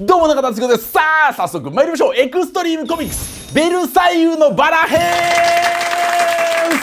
どうも中田敦子ですさあ早速参りましょうエクストリームコミックス「ベルサイユのバラ編」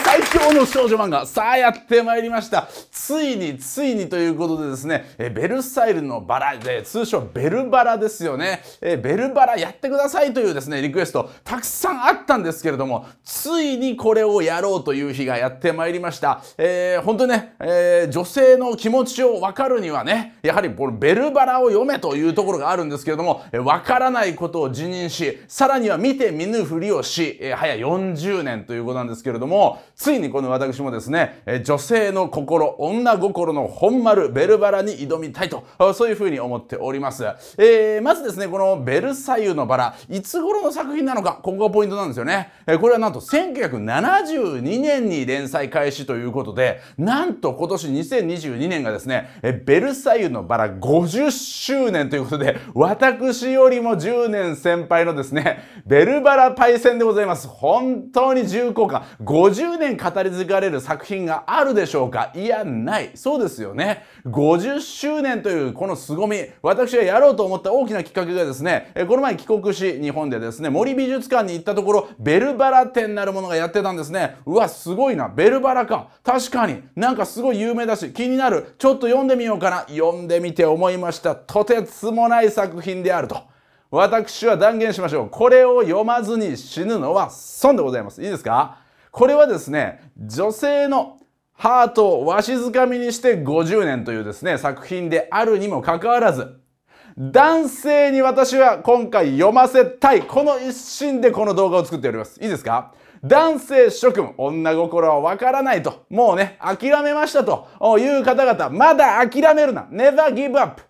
最強の少女漫画さあやってまいりましたついについにということでですね、えベルサイルのバラ、で通称ベルバラですよね、えベルバラやってくださいというですね、リクエストたくさんあったんですけれども、ついにこれをやろうという日がやってまいりました。えー、本当にね、えー、女性の気持ちをわかるにはね、やはりこのベルバラを読めというところがあるんですけれども、わからないことを辞任し、さらには見て見ぬふりをし、えー、早40年ということなんですけれども、ついにこの私もですね、え女性の心、女心の本丸、ベルバラに挑みたいと、そういうふうに思っております。えー、まずですね、このベルサイユのバラ、いつ頃の作品なのか、ここがポイントなんですよね。えー、これはなんと1972年に連載開始ということで、なんと今年2022年がですね、えベルサイユのバラ50周年ということで、私よりも10年先輩のですね、ベルバラパイセンでございます。本当に重厚感、50年語り継がれる作品があるでしょうかいや、ない。そうですよね。50周年というこの凄み、私がやろうと思った大きなきっかけがですね、この前帰国し、日本でですね、森美術館に行ったところ、ベルバラ展なるものがやってたんですね。うわ、すごいな。ベルバラか。確かになんかすごい有名だし、気になる。ちょっと読んでみようかな。読んでみて思いました。とてつもない作品であると。私は断言しましょう。これを読まずに死ぬのは損でございます。いいですかこれはですね、女性のハートをわしづかみにして50年というですね、作品であるにもかかわらず、男性に私は今回読ませたい。この一心でこの動画を作っております。いいですか男性諸君、女心はわからないと、もうね、諦めましたという方々、まだ諦めるな。Never give up。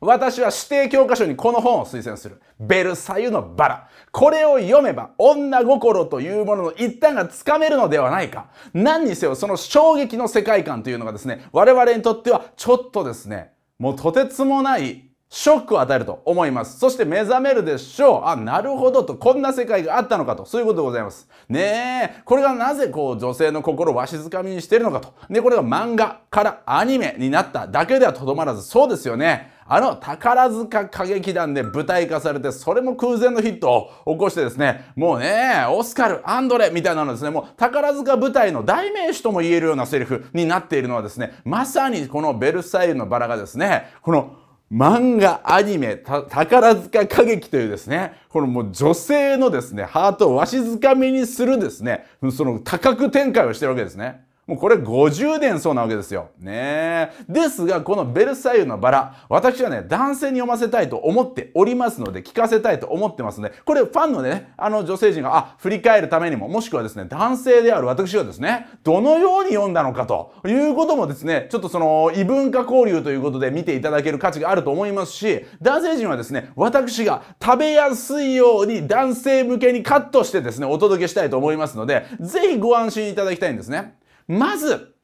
私は指定教科書にこの本を推薦する。ベルサユのバラ。これを読めば女心というものの一端がつかめるのではないか。何にせよその衝撃の世界観というのがですね、我々にとってはちょっとですね、もうとてつもないショックを与えると思います。そして目覚めるでしょう。あ、なるほどと、こんな世界があったのかと、そういうことでございます。ねえ、これがなぜこう女性の心をわしづかみにしてるのかと。ね、これが漫画からアニメになっただけではとどまらず、そうですよね。あの宝塚歌劇団で舞台化されてそれも空前のヒットを起こしてですねもうねオスカルアンドレみたいなのですねもう宝塚舞台の代名詞とも言えるようなセリフになっているのはですねまさにこの「ベルサイユのバラ」がですねこの「漫画、アニメ、宝塚歌劇というですね、このもう女性のですね、ハートをわしづかみにするですね、その多角展開をしてるわけですね。もうこれ50年そうなわけですよ。ねですが、このベルサイユのバラ、私はね、男性に読ませたいと思っておりますので、聞かせたいと思ってますので、これファンのね、あの女性陣が、あ、振り返るためにも、もしくはですね、男性である私がですね、どのように読んだのかということもですね、ちょっとその異文化交流ということで見ていただける価値があると思いますし、男性陣はですね、私が食べやすいように男性向けにカットしてですね、お届けしたいと思いますので、ぜひご安心いただきたいんですね。まず、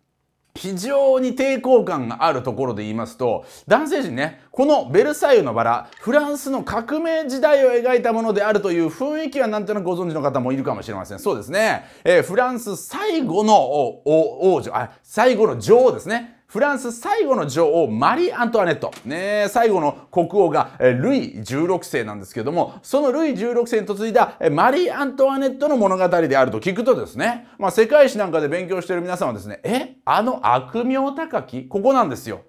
非常に抵抗感があるところで言いますと男性陣ねこの「ベルサイユのバラ」フランスの革命時代を描いたものであるという雰囲気はなんとなくご存知の方もいるかもしれませんそうですね、えー、フランス最後の王女あ最後の女王ですねフランス最後の女王、マリー・アントワネット。ね最後の国王が、ルイ16世なんですけども、そのルイ16世に嫁いだ、マリー・アントワネットの物語であると聞くとですね、まあ、世界史なんかで勉強している皆さんはですね、えあの悪名高きここなんですよ。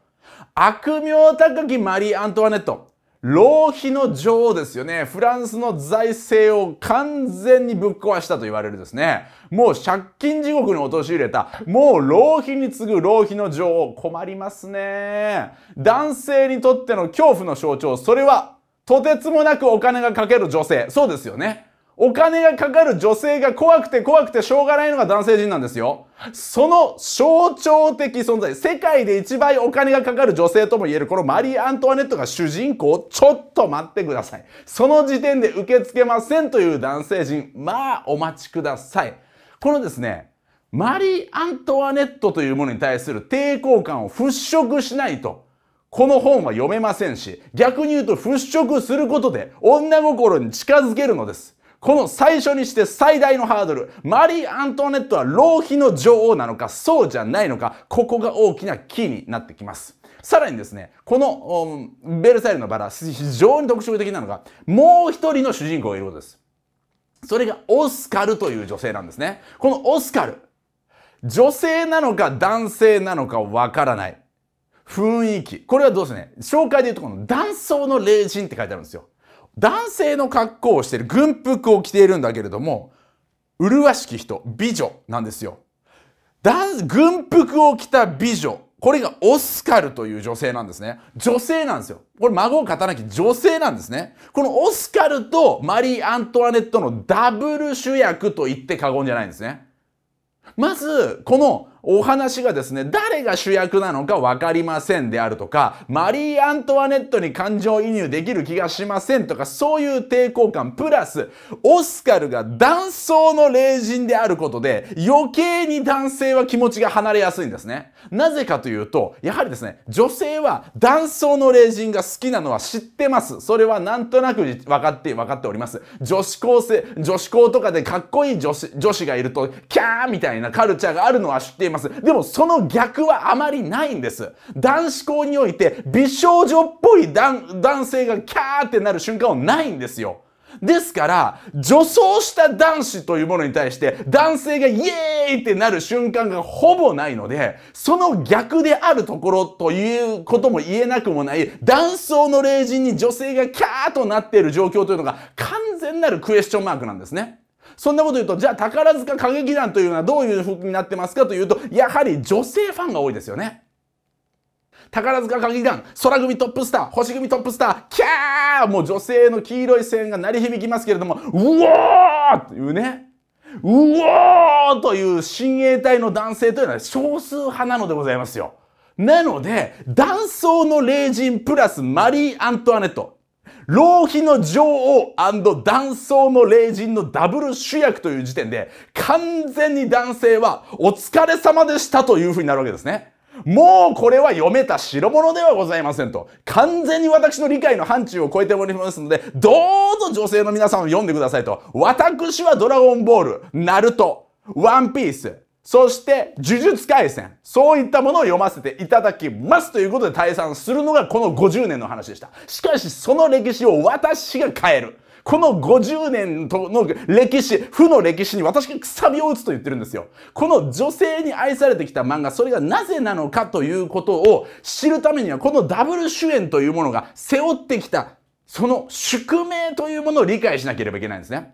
悪名高きマリー・アントワネット。浪費の女王ですよね。フランスの財政を完全にぶっ壊したと言われるですね。もう借金地獄に陥れた、もう浪費に次ぐ浪費の女王、困りますね。男性にとっての恐怖の象徴、それは、とてつもなくお金がかける女性。そうですよね。お金がかかる女性が怖くて怖くてしょうがないのが男性陣なんですよ。その象徴的存在、世界で一倍お金がかかる女性とも言えるこのマリー・アントワネットが主人公、ちょっと待ってください。その時点で受け付けませんという男性陣、まあお待ちください。このですね、マリー・アントワネットというものに対する抵抗感を払拭しないと、この本は読めませんし、逆に言うと払拭することで女心に近づけるのです。この最初にして最大のハードル、マリー・アントネットは浪費の女王なのか、そうじゃないのか、ここが大きなキーになってきます。さらにですね、このベルサイルのバラ、非常に特徴的なのが、もう一人の主人公がいることです。それがオスカルという女性なんですね。このオスカル、女性なのか男性なのかわからない。雰囲気。これはどうですね、紹介で言うとこの男装の霊人って書いてあるんですよ。男性の格好をしている軍服を着ているんだけれども麗しき人美女なんですよ軍服を着た美女これがオスカルという女性なんですね女性なんですよこれ孫を勝たなき女性なんですねこのオスカルとマリー・アントワネットのダブル主役と言って過言じゃないんですねまずこのお話がですね、誰が主役なのかわかりませんであるとか、マリー・アントワネットに感情移入できる気がしませんとか、そういう抵抗感、プラス、オスカルが男装の霊人であることで、余計に男性は気持ちが離れやすいんですね。なぜかというと、やはりですね、女性は男装の霊人が好きなのは知ってます。それはなんとなく分かって、分かっております。女子高生、女子高とかでかっこいい女子、女子がいると、キャーみたいなカルチャーがあるのは知ってます。います。でもその逆はあまりないんです。男子校において美少女っぽい男性がキャーってなる瞬間はないんですよ。ですから、女装した男子というものに対して、男性がイエーイってなる瞬間がほぼないので、その逆であるところということも言えなくもない、男装の霊人に女性がキャーとなっている状況というのが完全なるクエスチョンマークなんですね。そんなこと言うと、じゃあ宝塚歌劇団というのはどういう風になってますかというと、やはり女性ファンが多いですよね。宝塚歌劇団、空組トップスター、星組トップスター、キャーもう女性の黄色い声援が鳴り響きますけれども、うおーというね、うおーという親衛隊の男性というのは少数派なのでございますよ。なので、男装の霊人プラスマリー・アントワネット。浪費の女王男装の霊人のダブル主役という時点で、完全に男性はお疲れ様でしたというふうになるわけですね。もうこれは読めた代物ではございませんと。完全に私の理解の範疇を超えておりますので、どうぞ女性の皆さんを読んでくださいと。私はドラゴンボール、ナルト、ワンピース、そして呪術回戦そういったものを読ませていただきますということで退散するのがこの50年の話でしたしかしその歴史を私が変えるこの50年の歴史、負の歴史に私がくさびを打つと言ってるんですよ。この女性に愛されてきた漫画、それがなぜなのかということを知るためには、このダブル主演というものが背負ってきた、その宿命というものを理解しなければいけないんですね。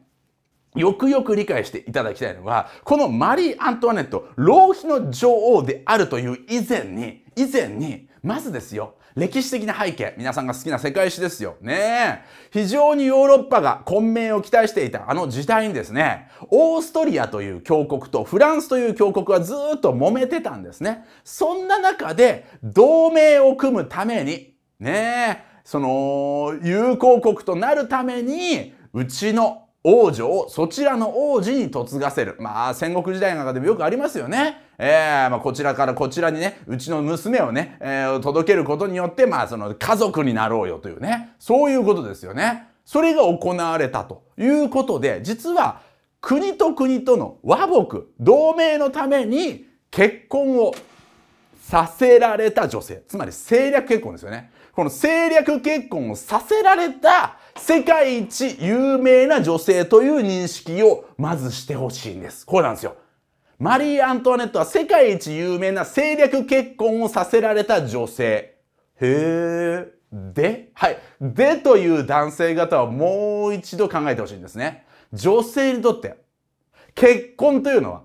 よくよく理解していただきたいのは、このマリー・アントワネット、浪費の女王であるという以前に、以前に、まずですよ、歴史的な背景、皆さんが好きな世界史ですよ。ねえ。非常にヨーロッパが混迷を期待していたあの時代にですね、オーストリアという強国とフランスという強国はずっと揉めてたんですね。そんな中で、同盟を組むために、ねえ、その、友好国となるために、うちの王女をそちらの王子に嫁がせる。まあ、戦国時代の中でもよくありますよね。えー、まあ、こちらからこちらにね、うちの娘をね、えー、届けることによって、まあ、その家族になろうよというね、そういうことですよね。それが行われたということで、実は国と国との和睦、同盟のために結婚をさせられた女性。つまり政略結婚ですよね。この政略結婚をさせられた世界一有名な女性という認識をまずしてほしいんです。こうなんですよ。マリー・アントワネットは世界一有名な政略結婚をさせられた女性。へえ。で、はい。でという男性方はもう一度考えてほしいんですね。女性にとって、結婚というのは、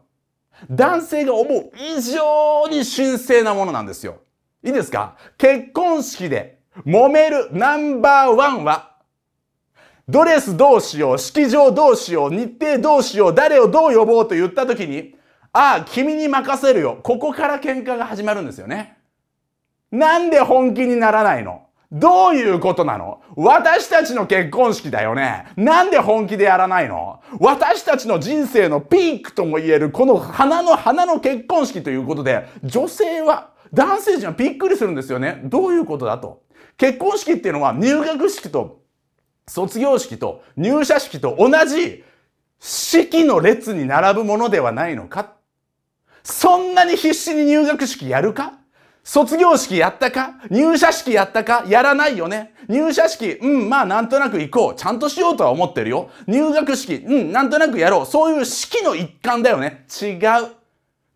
男性が思う以上に神聖なものなんですよ。いいですか結婚式で揉めるナンバーワンはドレスどうしよう、式場どうしよう、日程どうしよう、誰をどう呼ぼうと言った時に、ああ、君に任せるよ。ここから喧嘩が始まるんですよね。なんで本気にならないのどういうことなの私たちの結婚式だよね。なんで本気でやらないの私たちの人生のピークとも言える、この花の花の結婚式ということで、女性は、男性陣はびっくりするんですよね。どういうことだと。結婚式っていうのは入学式と卒業式と入社式と同じ式の列に並ぶものではないのかそんなに必死に入学式やるか卒業式やったか入社式やったかやらないよね入社式、うん、まあなんとなく行こう。ちゃんとしようとは思ってるよ。入学式、うん、なんとなくやろう。そういう式の一環だよね。違う。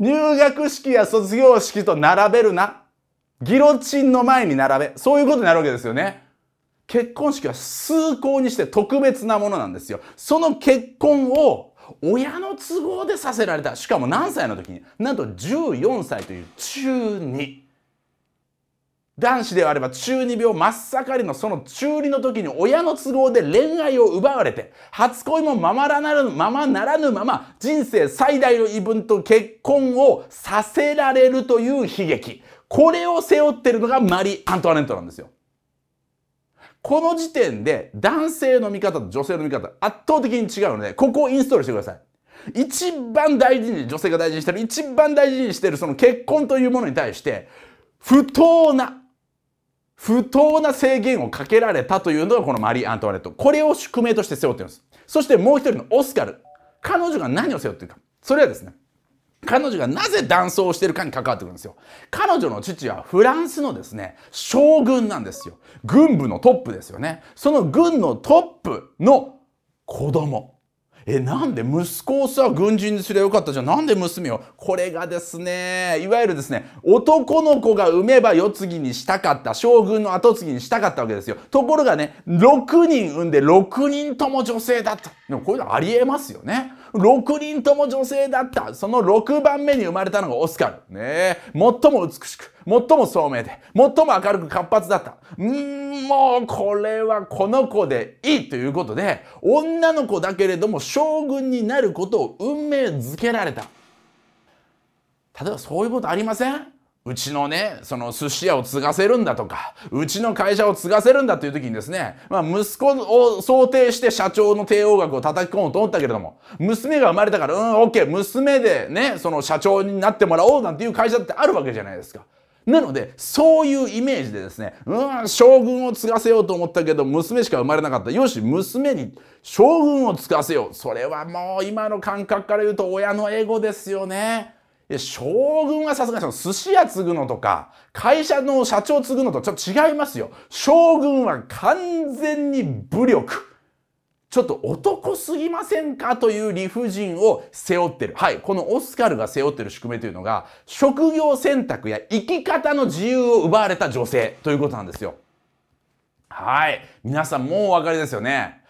入学式や卒業式と並べるな。ギロチンの前に並べ。そういうことになるわけですよね。結婚式は崇高にして特別なものなんですよ。その結婚を親の都合でさせられた。しかも何歳の時になんと14歳という中2。男子であれば中二病真っ盛りのその中二の時に親の都合で恋愛を奪われて初恋もままならぬままならぬまま人生最大の異分と結婚をさせられるという悲劇これを背負ってるのがマリー・アントワネットなんですよこの時点で男性の見方と女性の見方圧倒的に違うので、ここをインストールしてください。一番大事に、女性が大事にしてる、一番大事にしてるその結婚というものに対して、不当な、不当な制限をかけられたというのがこのマリー・アントワネット。これを宿命として背負っています。そしてもう一人のオスカル。彼女が何を背負っているか。それはですね、彼女がなぜ断層をしてるかに関わってくるんですよ。彼女の父はフランスのですね、将軍なんですよ。軍部のトップですよね。その軍のトップの子供。えなんで息子をさ軍人にすりゃよかったじゃんなんで娘をこれがですねいわゆるですね男の子が産めば世継ぎにしたかった将軍の跡継ぎにしたかったわけですよところがね6人産んで6人とも女性だったでもこういうのありえますよね6人とも女性だったその6番目に生まれたのがオスカルね最も美しく最も聡明で、最も明るく活発だった。んもうこれはこの子でいいということで、女の子だけれども将軍になることを運命づけられた。例えばそういうことありませんうちのね、その寿司屋を継がせるんだとか、うちの会社を継がせるんだという時にですね、まあ息子を想定して社長の帝王学を叩き込もうと思ったけれども、娘が生まれたから、うん、オッケー、娘でね、その社長になってもらおうなんていう会社ってあるわけじゃないですか。なので、そういうイメージでですね、うん、将軍を継がせようと思ったけど、娘しか生まれなかった。よし、娘に将軍を継がせよう。それはもう今の感覚から言うと親のエゴですよね。将軍はさすがに寿司屋継ぐのとか、会社の社長継ぐのとちょっと違いますよ。将軍は完全に武力。ちょっと男すぎませんかという理不尽を背負ってる。はい。このオスカルが背負ってる宿命というのが、職業選択や生き方の自由を奪われた女性ということなんですよ。はい。皆さんもうお分かりですよね。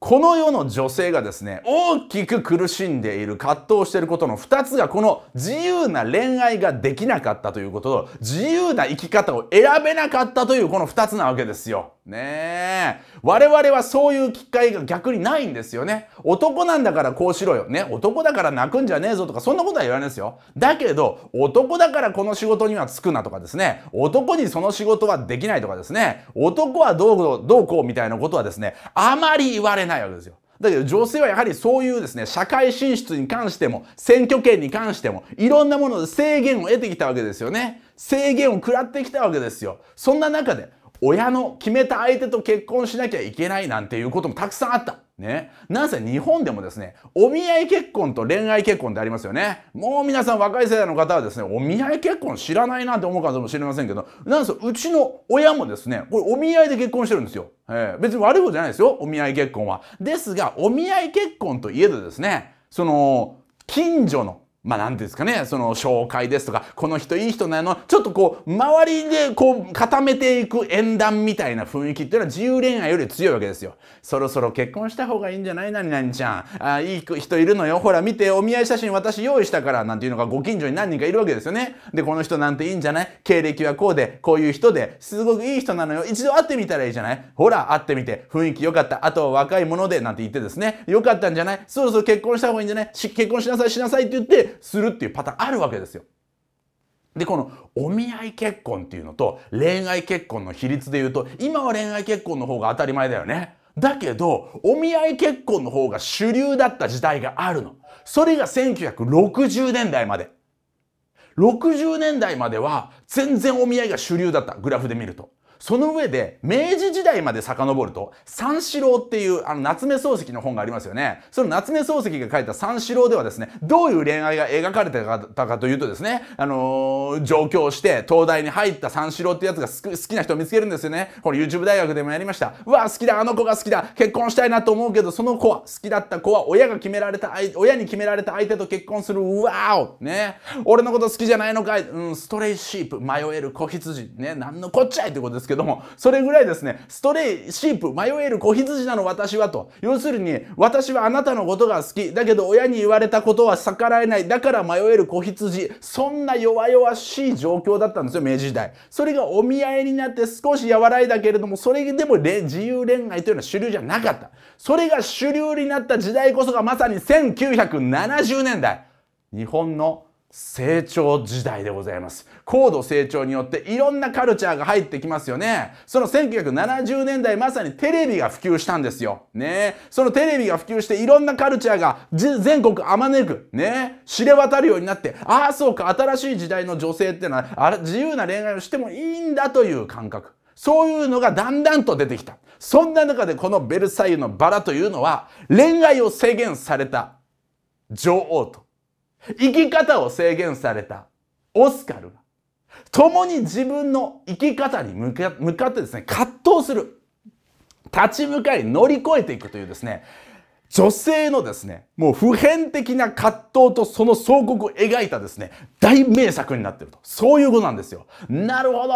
この世の女性がですね、大きく苦しんでいる、葛藤していることの二つが、この自由な恋愛ができなかったということと、自由な生き方を選べなかったというこの二つなわけですよ。ねえ。我々はそういう機会が逆にないんですよね。男なんだからこうしろよ。ね。男だから泣くんじゃねえぞとか、そんなことは言わないですよ。だけど、男だからこの仕事には着くなとかですね。男にその仕事はできないとかですね。男はどう、どうこうみたいなことはですね、あまり言われないわけですよ。だけど女性はやはりそういうですね、社会進出に関しても、選挙権に関しても、いろんなもので制限を得てきたわけですよね。制限を食らってきたわけですよ。そんな中で、親の決めた相手と結婚しなきゃいけないなんていうこともたくさんあった。ね。なんせ日本でもですね、お見合い結婚と恋愛結婚ってありますよね。もう皆さん若い世代の方はですね、お見合い結婚知らないなんて思うかもしれませんけど、なんせうちの親もですね、これお見合いで結婚してるんですよ。えー、別に悪いことじゃないですよ、お見合い結婚は。ですが、お見合い結婚といえどですね、その、近所のまあ、なんですかね、その紹介ですとか、この人いい人なの、ちょっとこう、周りでこう、固めていく縁談みたいな雰囲気っていうのは自由恋愛より強いわけですよ。そろそろ結婚した方がいいんじゃない何々ちゃん。あ、いい人いるのよ。ほら見て、お見合い写真私用意したから、なんていうのがご近所に何人かいるわけですよね。で、この人なんていいんじゃない経歴はこうで、こういう人で、すごくいい人なのよ。一度会ってみたらいいじゃないほら、会ってみて、雰囲気良かった。あとは若いもので、なんて言ってですね、良かったんじゃないそろそろ結婚した方がいいんじゃない結婚しなさい、しなさいって言って、するっていうパターンあるわけですよ。でこのお見合い結婚っていうのと恋愛結婚の比率で言うと今は恋愛結婚の方が当たり前だよね。だけどお見合い結婚の方が主流だった時代があるの。それが1960年代まで。60年代までは全然お見合いが主流だったグラフで見ると。その上で、明治時代まで遡ると、三四郎っていう、あの、夏目漱石の本がありますよね。その夏目漱石が書いた三四郎ではですね、どういう恋愛が描かれてたかというとですね、あのー、上京して、東大に入った三四郎ってやつが好きな人を見つけるんですよね。これ YouTube 大学でもやりました。うわ、好きだ、あの子が好きだ、結婚したいなと思うけど、その子は、好きだった子は親が決められた、親に決められた相手と結婚する、うわおね。俺のこと好きじゃないのかい、うん、ストレイシープ、迷える子羊、ね、なんのこっちゃいってことですけども、それぐらいですね、ストレイ、シープ、迷える子羊なの私はと。要するに、私はあなたのことが好き。だけど親に言われたことは逆らえない。だから迷える子羊。そんな弱々しい状況だったんですよ、明治時代。それがお見合いになって少し和らいだけれども、それでも自由恋愛というのは主流じゃなかった。それが主流になった時代こそがまさに1970年代。日本の成長時代でございます。高度成長によっていろんなカルチャーが入ってきますよね。その1970年代まさにテレビが普及したんですよ。ねそのテレビが普及していろんなカルチャーが全国あまねくね知れ渡るようになって、ああそうか、新しい時代の女性っていうのはあ自由な恋愛をしてもいいんだという感覚。そういうのがだんだんと出てきた。そんな中でこのベルサイユのバラというのは恋愛を制限された女王と生き方を制限されたオスカルは、共に自分の生き方に向か向かってですね、葛藤する。立ち向かい乗り越えていくというですね、女性のですね、もう普遍的な葛藤とその相告を描いたですね、大名作になってると。そういうことなんですよ。なるほど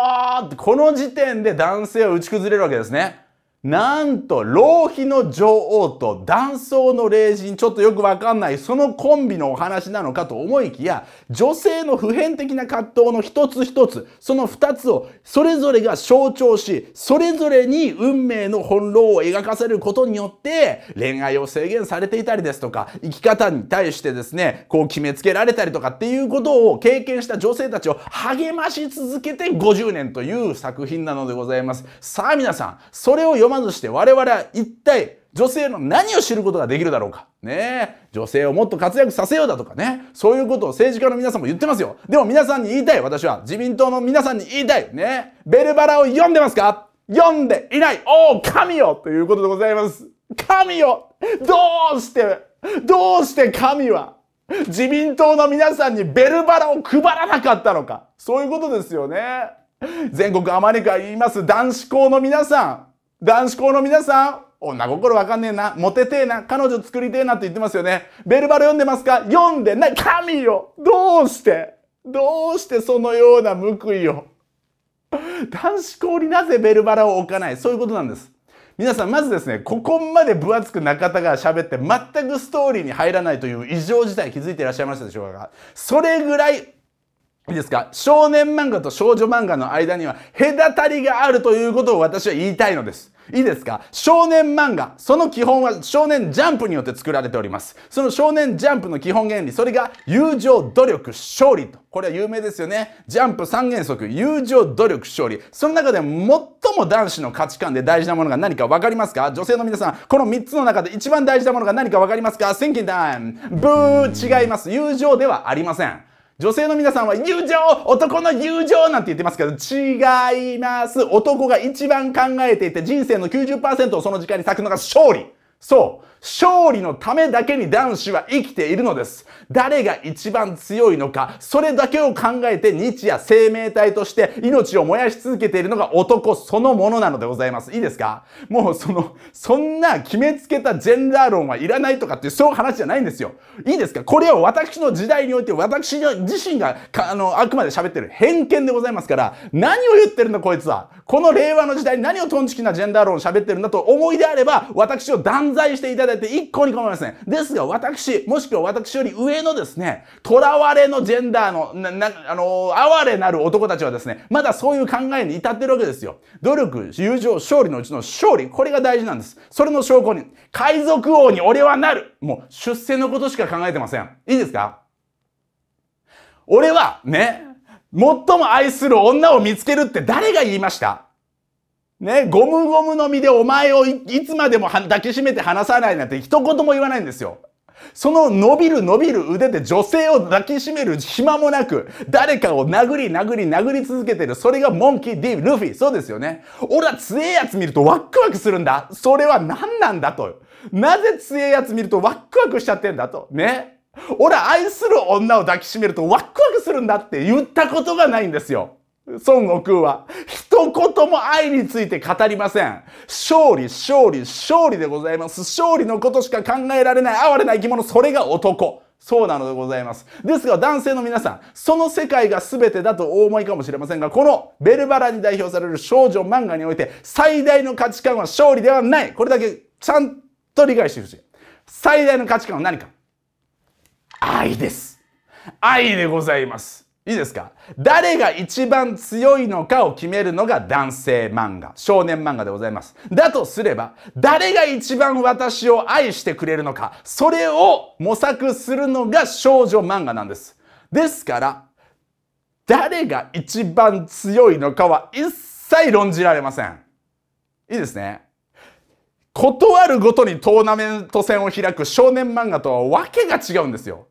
この時点で男性は打ち崩れるわけですね。なんと浪費の女王と男装の霊人ちょっとよくわかんないそのコンビのお話なのかと思いきや女性の普遍的な葛藤の一つ一つその二つをそれぞれが象徴しそれぞれに運命の翻弄を描かせることによって恋愛を制限されていたりですとか生き方に対してですねこう決めつけられたりとかっていうことを経験した女性たちを励まし続けて50年という作品なのでございますさあ皆さんそれを読まずして我々は一体女性の何を知ることができるだろうか。ねえ。女性をもっと活躍させようだとかね。そういうことを政治家の皆さんも言ってますよ。でも皆さんに言いたい。私は自民党の皆さんに言いたい。ねえ。ベルバラを読んでますか読んでいない。おお、神よということでございます。神よどうしてどうして神は自民党の皆さんにベルバラを配らなかったのか。そういうことですよね。全国アまリカ言います男子校の皆さん。男子校の皆さん、女心わかんねえな、モテてえな、彼女作りてえなって言ってますよね。ベルバル読んでますか読んでない。神よどうしてどうしてそのような報いを男子校になぜベルバラを置かないそういうことなんです。皆さん、まずですね、ここまで分厚く中田が喋って全くストーリーに入らないという異常事態気づいていらっしゃいましたでしょうかそれぐらい、いいですか少年漫画と少女漫画の間には隔たりがあるということを私は言いたいのです。いいですか少年漫画。その基本は少年ジャンプによって作られております。その少年ジャンプの基本原理、それが友情、努力、勝利と。これは有名ですよね。ジャンプ三原則、友情、努力、勝利。その中で最も男子の価値観で大事なものが何か分かりますか女性の皆さん、この三つの中で一番大事なものが何か分かりますか ?Thinking time! ブー違います。友情ではありません。女性の皆さんは友情男の友情なんて言ってますけど違います男が一番考えていて人生の90%をその時間に咲くのが勝利そう勝利のためだけに男子は生きているのです。誰が一番強いのか、それだけを考えて日夜生命体として命を燃やし続けているのが男そのものなのでございます。いいですかもうその、そんな決めつけたジェンダー論はいらないとかっていうそういう話じゃないんですよ。いいですかこれを私の時代において私自身があの、あくまで喋ってる偏見でございますから、何を言ってるんだこいつは。この令和の時代に何をトンチキなジェンダー論喋ってるんだと思いであれば、私を断罪していただれて一個に構いません。ですが、私、もしくは私より上のですね、囚われのジェンダーの、な、な、あのー、哀れなる男たちはですね、まだそういう考えに至ってるわけですよ。努力、友情、勝利のうちの勝利、これが大事なんです。それの証拠に、海賊王に俺はなるもう、出世のことしか考えてません。いいですか俺は、ね、最も愛する女を見つけるって誰が言いましたね、ゴムゴムの実でお前をいつまでも抱きしめて離さないなんて一言も言わないんですよ。その伸びる伸びる腕で女性を抱きしめる暇もなく、誰かを殴り殴り殴り続けてる。それがモンキー、ディー、ルフィ。そうですよね。俺は強えやつ見るとワクワクするんだ。それは何なんだと。なぜ強えやつ見るとワクワクしちゃってんだと。ね。俺は愛する女を抱きしめるとワクワクするんだって言ったことがないんですよ。孫悟空は一言も愛について語りません。勝利、勝利、勝利でございます。勝利のことしか考えられない哀れな生き物、それが男。そうなのでございます。ですが男性の皆さん、その世界が全てだとお思いかもしれませんが、このベルバラに代表される少女漫画において最大の価値観は勝利ではない。これだけちゃんと理解してほしい。最大の価値観は何か愛です。愛でございます。いいですか誰が一番強いのかを決めるのが男性漫画、少年漫画でございます。だとすれば、誰が一番私を愛してくれるのか、それを模索するのが少女漫画なんです。ですから、誰が一番強いのかは一切論じられません。いいですね。断るごとにトーナメント戦を開く少年漫画とは訳が違うんですよ。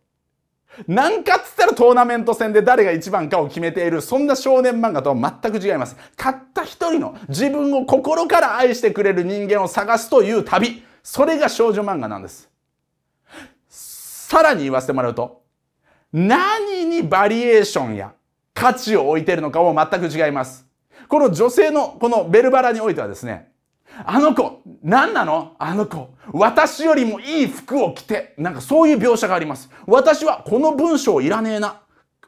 なんかっつったらトーナメント戦で誰が一番かを決めている、そんな少年漫画とは全く違います。たった一人の自分を心から愛してくれる人間を探すという旅。それが少女漫画なんです。さらに言わせてもらうと、何にバリエーションや価値を置いているのかも全く違います。この女性のこのベルバラにおいてはですね、あの子、何なのあの子。私よりもいい服を着て。なんかそういう描写があります。私はこの文章いらねえな。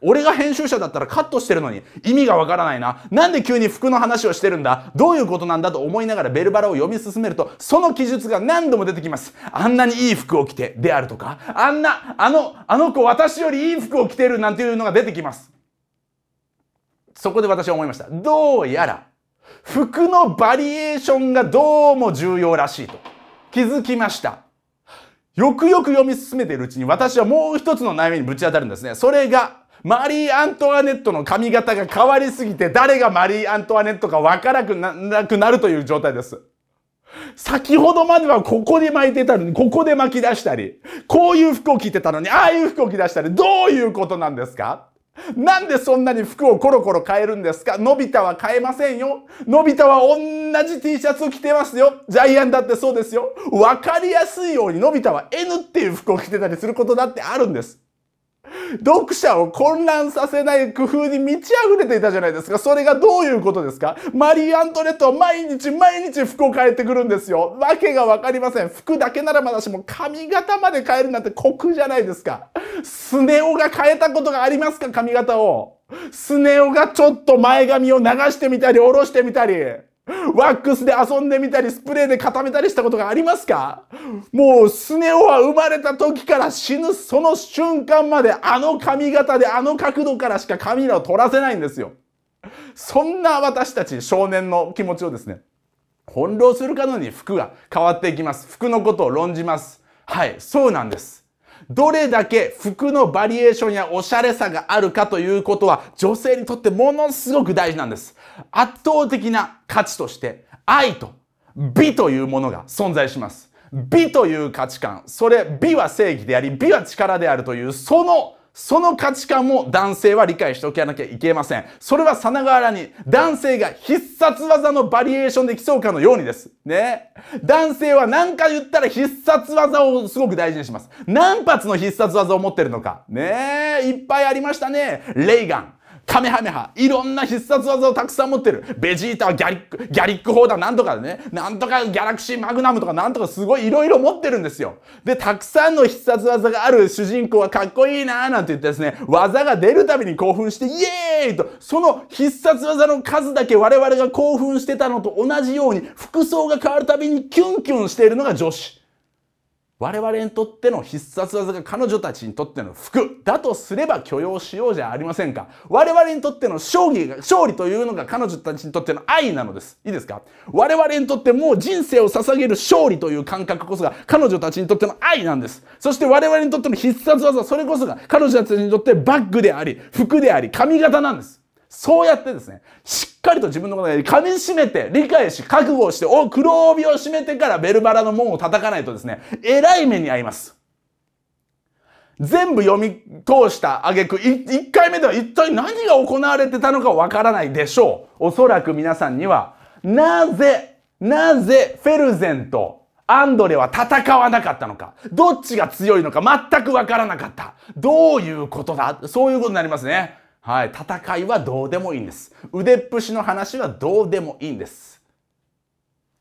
俺が編集者だったらカットしてるのに意味がわからないな。なんで急に服の話をしてるんだどういうことなんだと思いながらベルバラを読み進めると、その記述が何度も出てきます。あんなにいい服を着てであるとか、あんな、あの、あの子私よりいい服を着てるなんていうのが出てきます。そこで私は思いました。どうやら、服のバリエーションがどうも重要らしいと気づきました。よくよく読み進めているうちに私はもう一つの悩みにぶち当たるんですね。それが、マリー・アントワネットの髪型が変わりすぎて誰がマリー・アントワネットかわからなくなるという状態です。先ほどまではここで巻いてたのに、ここで巻き出したり、こういう服を着てたのに、ああいう服を着出したり、どういうことなんですかなんでそんなに服をコロコロ変えるんですかのび太は変えませんよ。のび太は同じ T シャツを着てますよ。ジャイアンだってそうですよ。わかりやすいようにのび太は N っていう服を着てたりすることだってあるんです。読者を混乱させない工夫に満ち溢れていたじゃないですか。それがどういうことですかマリー・アントネットは毎日毎日服を変えてくるんですよ。わけがわかりません。服だけならまだしも髪型まで変えるなんて酷じゃないですか。スネ夫が変えたことがありますか髪型を。スネ夫がちょっと前髪を流してみたり、下ろしてみたり。ワックスで遊んでみたり、スプレーで固めたりしたことがありますかもう、スネ夫は生まれた時から死ぬその瞬間まで、あの髪型で、あの角度からしか髪らを取らせないんですよ。そんな私たち少年の気持ちをですね、翻弄するかのように服が変わっていきます。服のことを論じます。はい、そうなんです。どれだけ服のバリエーションやおしゃれさがあるかということは女性にとってものすごく大事なんです。圧倒的な価値として愛と美というものが存在します。美という価値観、それ美は正義であり、美は力であるというそのその価値観も男性は理解しておかなきゃいけません。それはさながらに男性が必殺技のバリエーションできそうかのようにです。ね。男性は何か言ったら必殺技をすごく大事にします。何発の必殺技を持ってるのか。ねいっぱいありましたね。レイガン。カメハメハ、いろんな必殺技をたくさん持ってる。ベジータはギャリック、ギャリック砲だなんとかね、なんとかギャラクシーマグナムとかなんとかすごいいろいろ持ってるんですよ。で、たくさんの必殺技がある主人公はかっこいいなーなんて言ってですね、技が出るたびに興奮して、イエーイと、その必殺技の数だけ我々が興奮してたのと同じように、服装が変わるたびにキュンキュンしているのが女子。我々にとっての必殺技が彼女たちにとっての服だとすれば許容しようじゃありませんか我々にとっての勝利が勝利というのが彼女たちにとっての愛なのですいいですか我々にとってもう人生を捧げる勝利という感覚こそが彼女たちにとっての愛なんですそして我々にとっての必殺技それこそが彼女たちにとってバッグであり服であり髪型なんですそうやってですね、しっかりと自分のことで噛み締めて、理解し、覚悟をして、お、黒帯を締めてからベルバラの門を叩かないとですね、えらい目に遭います。全部読み通した挙句、1回目では一体何が行われてたのかわからないでしょう。おそらく皆さんには、なぜ、なぜフェルゼンとアンドレは戦わなかったのか、どっちが強いのか全くわからなかった。どういうことだそういうことになりますね。はい、戦いはどうでもいいんです。腕っぷしの話はどうでもいいんです。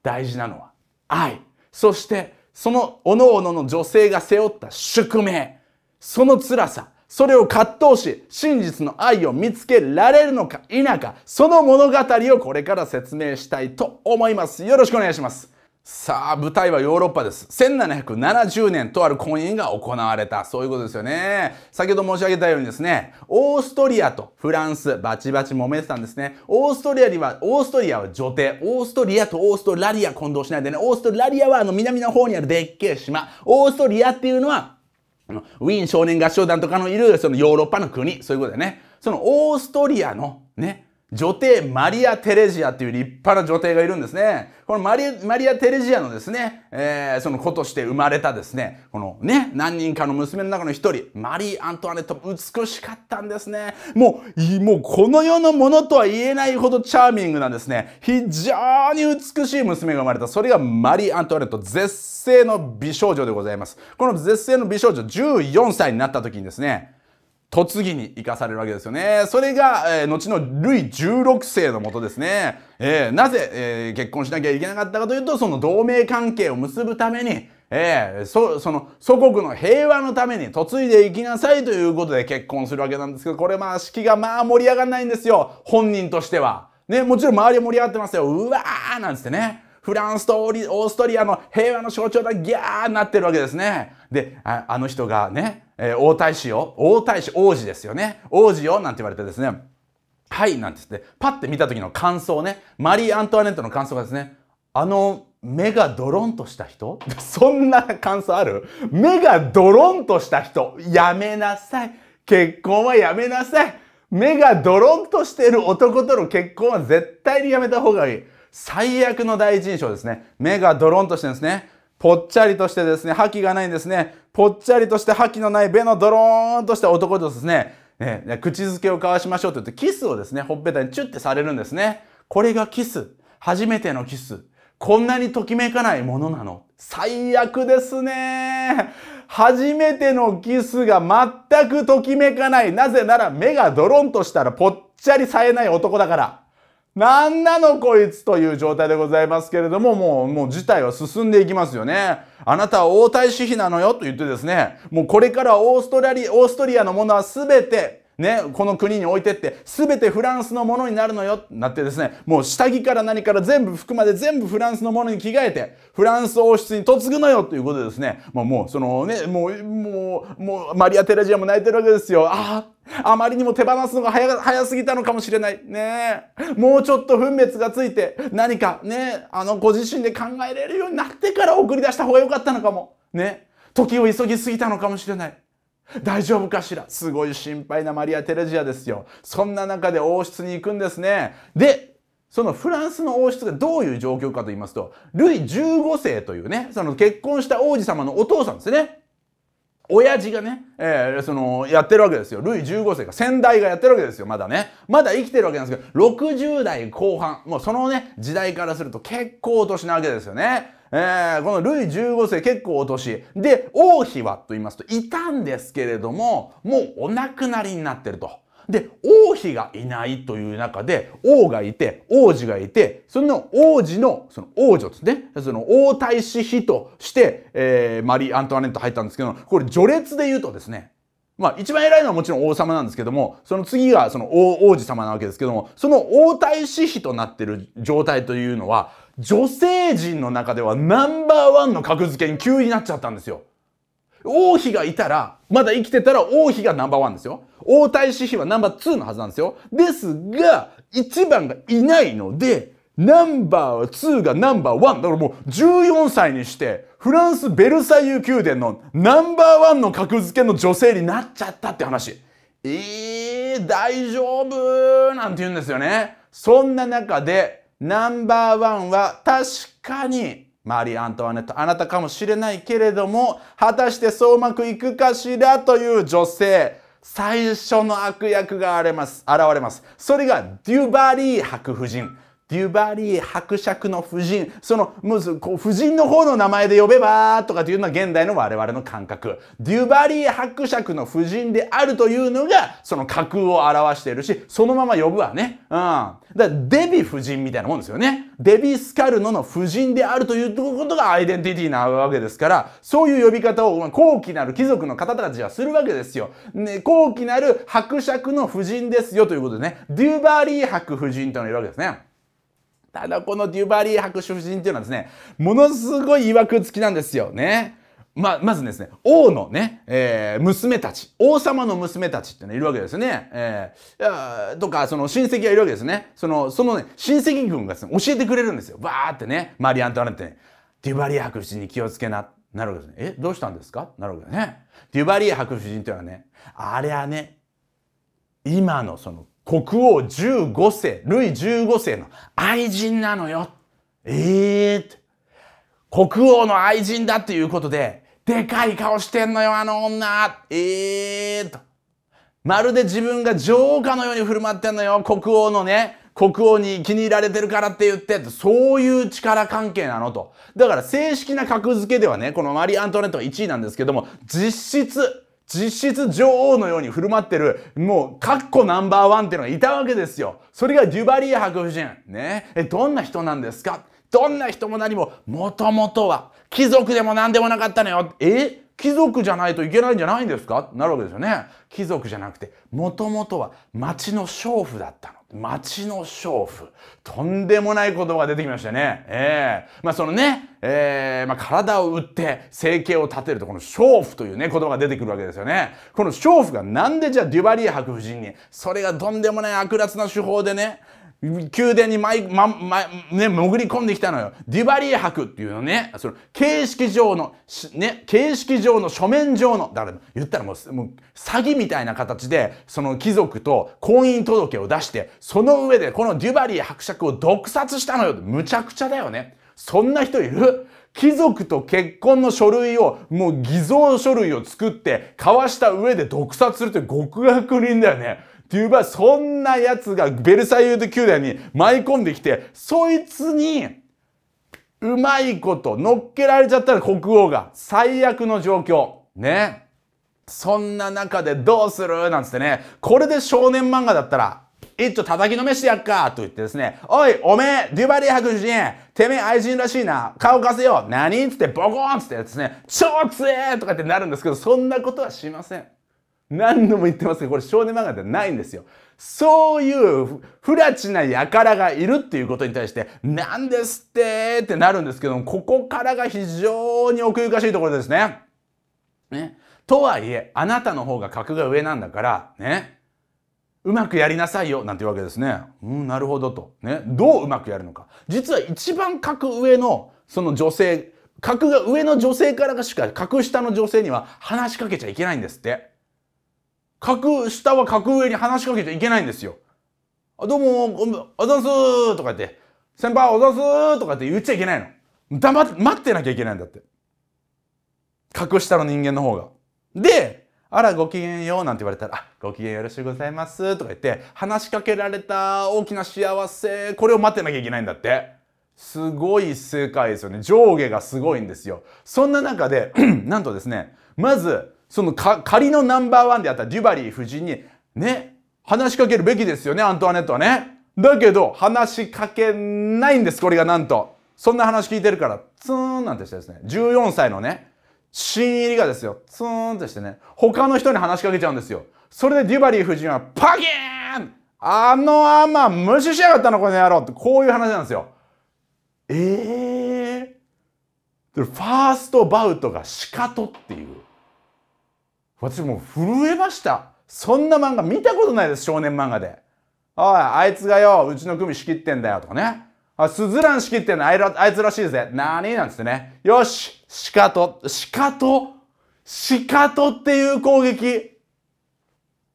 大事なのは愛。そして、その各々の女性が背負った宿命。その辛さ。それを葛藤し、真実の愛を見つけられるのか否か、その物語をこれから説明したいと思います。よろしくお願いします。さあ、舞台はヨーロッパです。1770年とある婚姻が行われた。そういうことですよね。先ほど申し上げたようにですね、オーストリアとフランス、バチバチ揉めてたんですね。オーストリアには、オーストリアは女帝。オーストリアとオーストラリア混同しないでね。オーストラリアはあの南の方にあるでっけえ島。オーストリアっていうのは、ウィーン少年合唱団とかのいるそのヨーロッパの国。そういうことだよね。そのオーストリアのね、女帝マリア・テレジアっていう立派な女帝がいるんですね。このマリマリア・テレジアのですね、えー、その子として生まれたですね、このね、何人かの娘の中の一人、マリー・アントワネット、美しかったんですね。もう、もうこの世のものとは言えないほどチャーミングなんですね。非常に美しい娘が生まれた。それがマリー・アントワネット、絶世の美少女でございます。この絶世の美少女、14歳になった時にですね、嫁ぎに生かされるわけですよね。それが、えー、後のルイ16世のもとですね。えー、なぜ、えー、結婚しなきゃいけなかったかというと、その同盟関係を結ぶために、えー、そその祖国の平和のために嫁いでいきなさいということで結婚するわけなんですけど、これまあ式がまあ盛り上がんないんですよ。本人としては。ね、もちろん周りは盛り上がってますよ。うわーなんつってね。フランスとオーストリアの平和の象徴だギャーになってるわけですね。で、ああの人がね、えー、王太子よ、王太子、王子ですよね。王子よ、なんて言われてですね、はい、なんて言って、パッて見た時の感想ね、マリー・アントワネットの感想がですね、あの、目がドロンとした人 そんな感想ある目がドロンとした人、やめなさい。結婚はやめなさい。目がドロンとしている男との結婚は絶対にやめた方がいい。最悪の第一印象ですね。目がドロンとしてるんですね。ぽっちゃりとしてですね、覇気がないんですね。ぽっちゃりとして覇気のない、べのドローンとした男とですね、ね口づけを交わしましょうと言って、キスをですね、ほっぺたにチュッてされるんですね。これがキス。初めてのキス。こんなにときめかないものなの。最悪ですね。初めてのキスが全くときめかない。なぜなら目がドロンとしたらぽっちゃりさえない男だから。なんなのこいつという状態でございますけれども、もう、もう事態は進んでいきますよね。あなたは王太子妃なのよと言ってですね、もうこれからオーストラリア、オーストリアのものはすべてね、この国に置いてって、すべてフランスのものになるのよ、なってですね、もう下着から何から全部服まで全部フランスのものに着替えて、フランス王室に嫁ぐのよ、ということでですね、もう、もう、そのね、もう、もう、もう、マリア・テレジアも泣いてるわけですよ。ああ、あまりにも手放すのが早、早すぎたのかもしれない。ねえ。もうちょっと分別がついて、何かね、あの、ご自身で考えれるようになってから送り出した方が良かったのかも。ね。時を急ぎすぎたのかもしれない。大丈夫かしらすごい心配なマリア・テレジアですよ。そんな中で王室に行くんですね。で、そのフランスの王室がどういう状況かと言いますと、ルイ15世というね、その結婚した王子様のお父さんですね。親父がね、えー、その、やってるわけですよ。ルイ15世が、先代がやってるわけですよ、まだね。まだ生きてるわけなんですけど、60代後半、もうそのね、時代からすると結構年なわけですよね。えー、このルイ15世結構お年。で、王妃はと言いますと、いたんですけれども、もうお亡くなりになってると。で、王妃がいないという中で、王がいて、王子がいて、その王子の、その王女ですね、その王太子妃として、えー、マリー・アントワネット入ったんですけど、これ序列で言うとですね、まあ一番偉いのはもちろん王様なんですけども、その次がその王王子様なわけですけども、その王太子妃となってる状態というのは、女性陣の中ではナンバーワンの格付けに急になっちゃったんですよ。王妃がいたら、まだ生きてたら王妃がナンバーワンですよ。王太子妃はナンバーツーのはずなんですよ。ですが、一番がいないので、ナンバーツーがナンバーワン。だからもう14歳にして、フランス・ベルサイユ宮殿のナンバーワンの格付けの女性になっちゃったって話。えー、大丈夫なんて言うんですよね。そんな中で、ナンバーワンは確かにマリー・アントワネット、あなたかもしれないけれども、果たしてそううまくいくかしらという女性、最初の悪役が現れます。現れます。それがデュバリー白夫人。デュバリー伯爵の夫人、その、もう、こう、夫人の方の名前で呼べばとかというのは現代の我々の感覚。デュバリー伯爵の夫人であるというのが、その架空を表しているし、そのまま呼ぶわね。うん。だから、デビ夫人みたいなもんですよね。デビスカルノの夫人であるということがアイデンティティなわけですから、そういう呼び方を高貴なる貴族の方たちはするわけですよ。ね、高貴なる伯爵の夫人ですよということでね、デュバリー伯夫人というのがいるわけですね。ただこのデュバリー博士夫人っていうのはですね、ものすごい曰く付きなんですよね。ままずですね、王のね、えー、娘たち、王様の娘たちってね、いるわけですね。えー、とか、その親戚がいるわけですね。その、そのね、親戚軍がですね、教えてくれるんですよ。バーってね、マリアントランテトね、デュバリー博士に気をつけな。なるわけですね。え、どうしたんですかなるわけですね。デュバリー博士人というのはね、あれはね、今のその国王15世、ルイ15世の愛人なのよ。ええー、国王の愛人だっていうことで、でかい顔してんのよ、あの女。ええー、と。まるで自分が女王かのように振る舞ってんのよ、国王のね。国王に気に入られてるからって言って、そういう力関係なのと。だから正式な格付けではね、このマリー・アントネットが1位なんですけども、実質実質女王のように振る舞ってる、もう、かっこナンバーワンっていうのがいたわけですよ。それがデュバリー博夫人。ね。え、どんな人なんですかどんな人も何も、もともとは、貴族でも何でもなかったのよ。え貴族じゃないといけないんじゃないんですかなるわけですよね。貴族じゃなくて、もともとは町の娼婦だったの。町の娼婦。とんでもない言葉が出てきましたね。ええー、まあそのね、えー、まあ体を売って生計を立てるとこの娼婦というね、言葉が出てくるわけですよね。この娼婦がなんでじゃあデュバリー博夫人に、それがとんでもない悪辣な手法でね、宮殿に舞ままね、潜り込んできたのよ。デュバリー博っていうのね、その形式上の、ね、形式上の書面上の、だから言ったらもうもう詐欺みたいな形で、その貴族と婚姻届を出して、その上でこのデュバリー伯爵を毒殺したのよ。むちゃくちゃだよね。そんな人いる貴族と結婚の書類を、もう偽造書類を作って、交わした上で毒殺するって極悪人だよね。デュバ、そんな奴がベルサイユド宮殿に舞い込んできて、そいつに、うまいこと、乗っけられちゃったら国王が、最悪の状況。ね。そんな中でどうするなんつってね、これで少年漫画だったら、一丁叩きのめしてやっかと言ってですね、おい、おめえ、デュバリー博士てめえ愛人らしいな、顔貸せよ、何つってボコーンつってですね、超強えとかってなるんですけど、そんなことはしません。何度も言ってますけど、これ少年漫画ではないんですよ。そういう不らちな輩がいるっていうことに対して、なんですってってなるんですけども、ここからが非常に奥ゆかしいところですね。ね。とはいえ、あなたの方が格が上なんだから、ね。うまくやりなさいよ、なんていうわけですね。うん、なるほどと。ね。どううまくやるのか。実は一番格上の、その女性、格が上の女性からしか、格下の女性には話しかけちゃいけないんですって。格下は格上に話しかけちゃいけないんですよ。あ、どうも、おざんすーとか言って、先輩、おざんすーとかって言っちゃいけないの。黙って、待ってなきゃいけないんだって。格下の人間の方が。で、あら、ごきげんようなんて言われたら、あ、ごきげんよろしくございますとか言って、話しかけられた大きな幸せ、これを待ってなきゃいけないんだって。すごい世界ですよね。上下がすごいんですよ。そんな中で、なんとですね、まず、その仮のナンバーワンであったデュバリー夫人に、ね、話しかけるべきですよね、アントワネットはね。だけど、話しかけないんです、これがなんと。そんな話聞いてるから、ツーンなんてしてですね、14歳のね、新入りがですよ、ツーンってしてね、他の人に話しかけちゃうんですよ。それでデュバリー夫人は、パキーンあのアマ無視しやがったの、この野郎って、こういう話なんですよ。ええー。ファーストバウトがシカトっていう。私もう震えましたそんな漫画見たことないです少年漫画でおいあいつがようちの組仕切ってんだよとかねあスズラン仕切ってんのあいあいつらしいぜ何なんつってねよしシカトシカトシカトっていう攻撃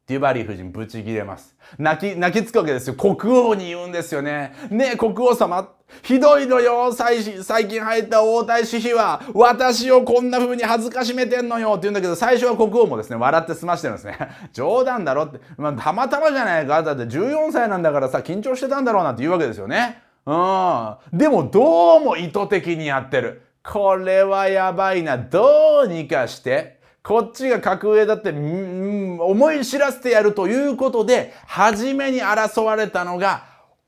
デュバリー夫人ブチギレます。泣き、泣きつくわけですよ。国王に言うんですよね。ねえ、国王様、ひどいのよ最最近入った王太子妃は、私をこんな風に恥ずかしめてんのよって言うんだけど、最初は国王もですね、笑って済ましてるんですね。冗談だろって、まあ、たまたまじゃないか。だって14歳なんだからさ、緊張してたんだろうなって言うわけですよね。うん。でも、どうも意図的にやってる。これはやばいな。どうにかして、こっちが格上だって、思い知らせてやるということで、初めに争われたのが、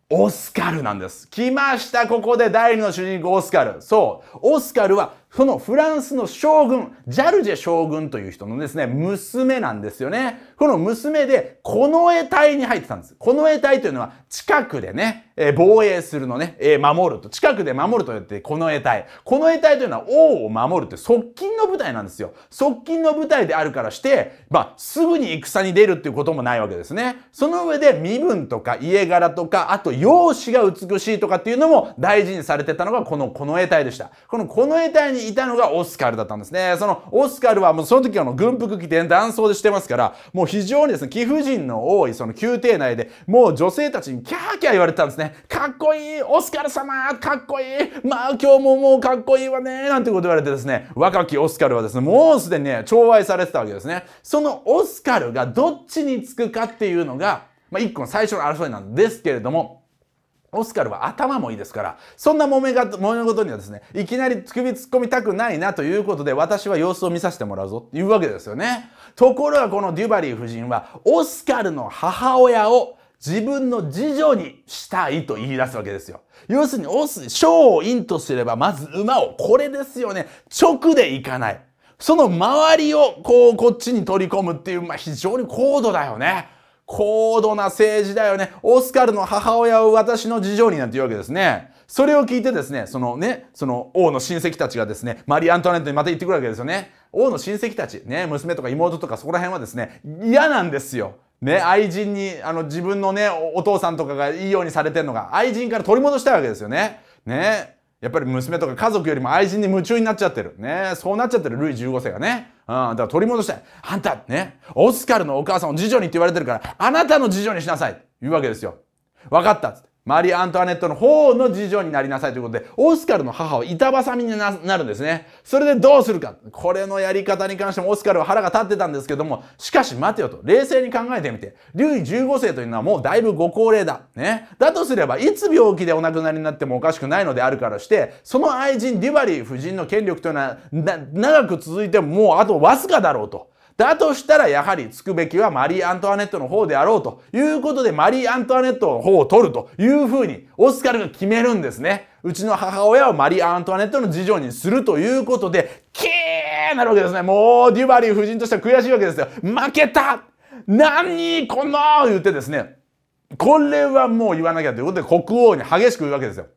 オスカルなんです。来ました、ここで第二の主人公、オスカル。そう。オスカルはそのフランスの将軍、ジャルジェ将軍という人のですね、娘なんですよね。この娘で、この絵隊に入ってたんです。この絵隊というのは、近くでね、えー、防衛するのね、えー、守ると。近くで守ると言って、こ絵体。隊。の絵隊というのは、王を守るという側近の部隊なんですよ。側近の部隊であるからして、まあ、すぐに戦に出るっていうこともないわけですね。その上で、身分とか家柄とか、あと容姿が美しいとかっていうのも大事にされてたのが、このの絵隊でした。この近衛隊ににいたのがオスカルだったんですね。そのオスカルはもうその時はの軍服着て男装でしてますから、もう非常にですね、貴婦人の多いその宮廷内で、もう女性たちにキャーキャー言われてたんですね。かっこいいオスカル様かっこいいまあ今日ももうかっこいいわねなんてこと言われてですね、若きオスカルはですね、もうすでにね、寵愛されてたわけですね。そのオスカルがどっちにつくかっていうのが、まあ一個の最初の争いなんですけれども、オスカルは頭もいいですから、そんな揉めが、揉め事にはですね、いきなり首突っ込みたくないなということで、私は様子を見させてもらうぞっていうわけですよね。ところがこのデュバリー夫人は、オスカルの母親を自分の次女にしたいと言い出すわけですよ。要するに、オス、賞をンとすれば、まず馬を、これですよね。直で行かない。その周りを、こう、こっちに取り込むっていう、まあ、非常に高度だよね。高度な政治だよね。オスカルの母親を私の事情になんて言うわけですね。それを聞いてですね、そのね、その王の親戚たちがですね、マリー・アントワネットにまた行ってくるわけですよね。王の親戚たち、ね、娘とか妹とかそこら辺はですね、嫌なんですよ。ね、愛人に、あの、自分のね、お父さんとかがいいようにされてるのが、愛人から取り戻したいわけですよね。ね、やっぱり娘とか家族よりも愛人に夢中になっちゃってる。ね、そうなっちゃってる、ルイ15世がね。だから取り戻したい。あんた、ね、オスカルのお母さんを次女にって言われてるから、あなたの次女にしなさい。言うわけですよ。分かったっっ。マリー・アントワネットの方の事情になりなさいということで、オスカルの母を板挟みになるんですね。それでどうするか。これのやり方に関してもオスカルは腹が立ってたんですけども、しかし待てよと、冷静に考えてみて、留意15世というのはもうだいぶご高齢だ。ね。だとすれば、いつ病気でお亡くなりになってもおかしくないのであるからして、その愛人、デュバリー夫人の権力というのは、長く続いてももうあとわずかだろうと。だとしたらやはりつくべきはマリー・アントワネットの方であろうということでマリー・アントワネットの方を取るというふうにオスカルが決めるんですね。うちの母親をマリー・アントワネットの次女にするということで、キーなるわけですね。もうデュバリー夫人としては悔しいわけですよ。負けた何この言ってですね。これはもう言わなきゃということで国王に激しく言うわけですよ。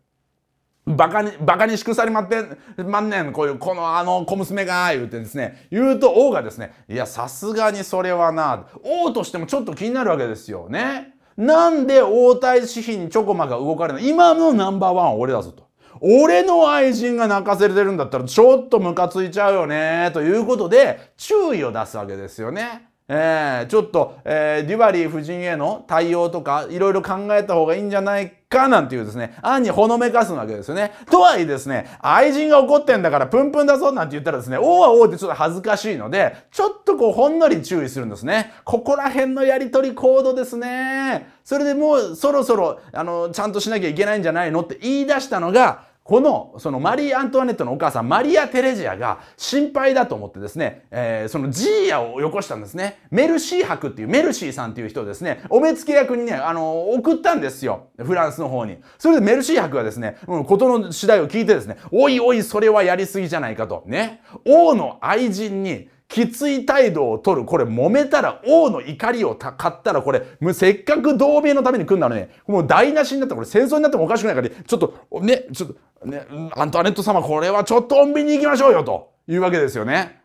バカに、バカにしくさりまって、まんねん、こういう、このあの小娘が、言うてですね、言うと王がですね、いや、さすがにそれはな、王としてもちょっと気になるわけですよね。なんで王太子妃にチョコマが動かれない今のナンバーワンは俺だぞと。俺の愛人が泣かせれてるんだったらちょっとムカついちゃうよね、ということで注意を出すわけですよね。えー、ちょっと、えー、デュバリー夫人への対応とか、いろいろ考えた方がいいんじゃないかなんていうですね、案にほのめかすわけですよね。とはいえですね、愛人が怒ってんだからプンプンだぞなんて言ったらですね、王は王ってちょっと恥ずかしいので、ちょっとこうほんのり注意するんですね。ここら辺のやりとり行動ですね。それでもうそろそろ、あの、ちゃんとしなきゃいけないんじゃないのって言い出したのが、この、そのマリー・アントワネットのお母さん、マリア・テレジアが心配だと思ってですね、えー、そのジーアをよこしたんですね。メルシー博っていう、メルシーさんっていう人をですね、お目付け役にね、あの、送ったんですよ。フランスの方に。それでメルシー博はですね、うん、ことの次第を聞いてですね、おいおい、それはやりすぎじゃないかと。ね。王の愛人に、きつい態度を取る。これ揉めたら王の怒りをた買ったらこれ、せっかく同盟のために来るなのね、もう台無しになったこれ戦争になってもおかしくないから、ね、ちょっと、ね、ちょっと、ね、アントワネット様これはちょっと穏便に行きましょうよというわけですよね。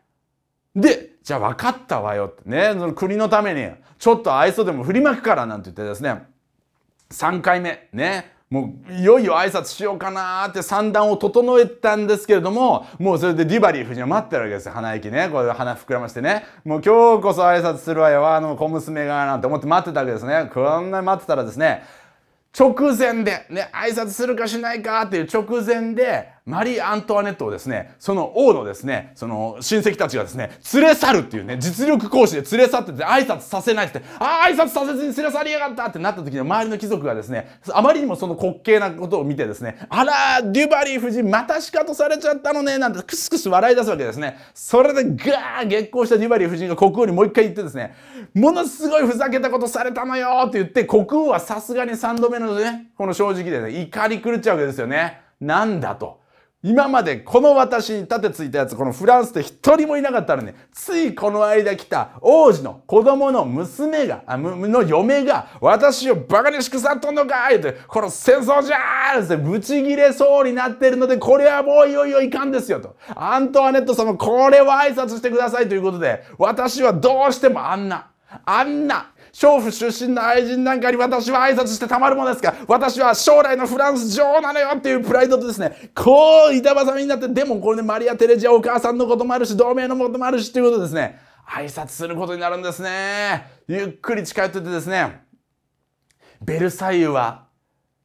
で、じゃあ分かったわよってね、その国のためにちょっと愛想でも振りまくからなんて言ってですね、3回目、ね、もういよいよ挨拶しようかなって三段を整えたんですけれどももうそれでディバリー夫人は待ってるわけですよ鼻息ねこう鼻膨らましてねもう今日こそ挨拶するわよあの小娘がなんて思って待ってたわけですねこんなに待ってたらですね直前でね挨拶するかしないかっていう直前でマリー・アントワネットをですね、その王のですね、その親戚たちがですね、連れ去るっていうね、実力行使で連れ去ってて挨拶させないって、ああ、挨拶させずに連れ去りやがったってなった時に周りの貴族がですね、あまりにもその滑稽なことを見てですね、あら、デュバリー夫人また仕方されちゃったのね、なんてクスクス笑い出すわけですね。それでガーン激高したデュバリー夫人が国王にもう一回言ってですね、ものすごいふざけたことされたのよって言って、国王はさすがに3度目のね、この正直でね、怒り狂っちゃうわけですよね。なんだと。今までこの私に盾ついたやつ、このフランスで一人もいなかったらね、ついこの間来た王子の子供の娘が、あの嫁が、私をバカにしさっとんのかいって、この戦争じゃーって、ブチギレそうになってるので、これはもういよいよいかんですよと。アントワネット様、これは挨拶してくださいということで、私はどうしてもあんな、あんな、娼婦出身の愛人なんかに私は挨拶してたまるものですか私は将来のフランス女王なのよっていうプライドとですね、こう板挟みになって、でもこれね、マリア・テレジアお母さんのこともあるし、同盟のこともあるしっていうことですね、挨拶することになるんですね。ゆっくり近寄っててですね、ベルサイユは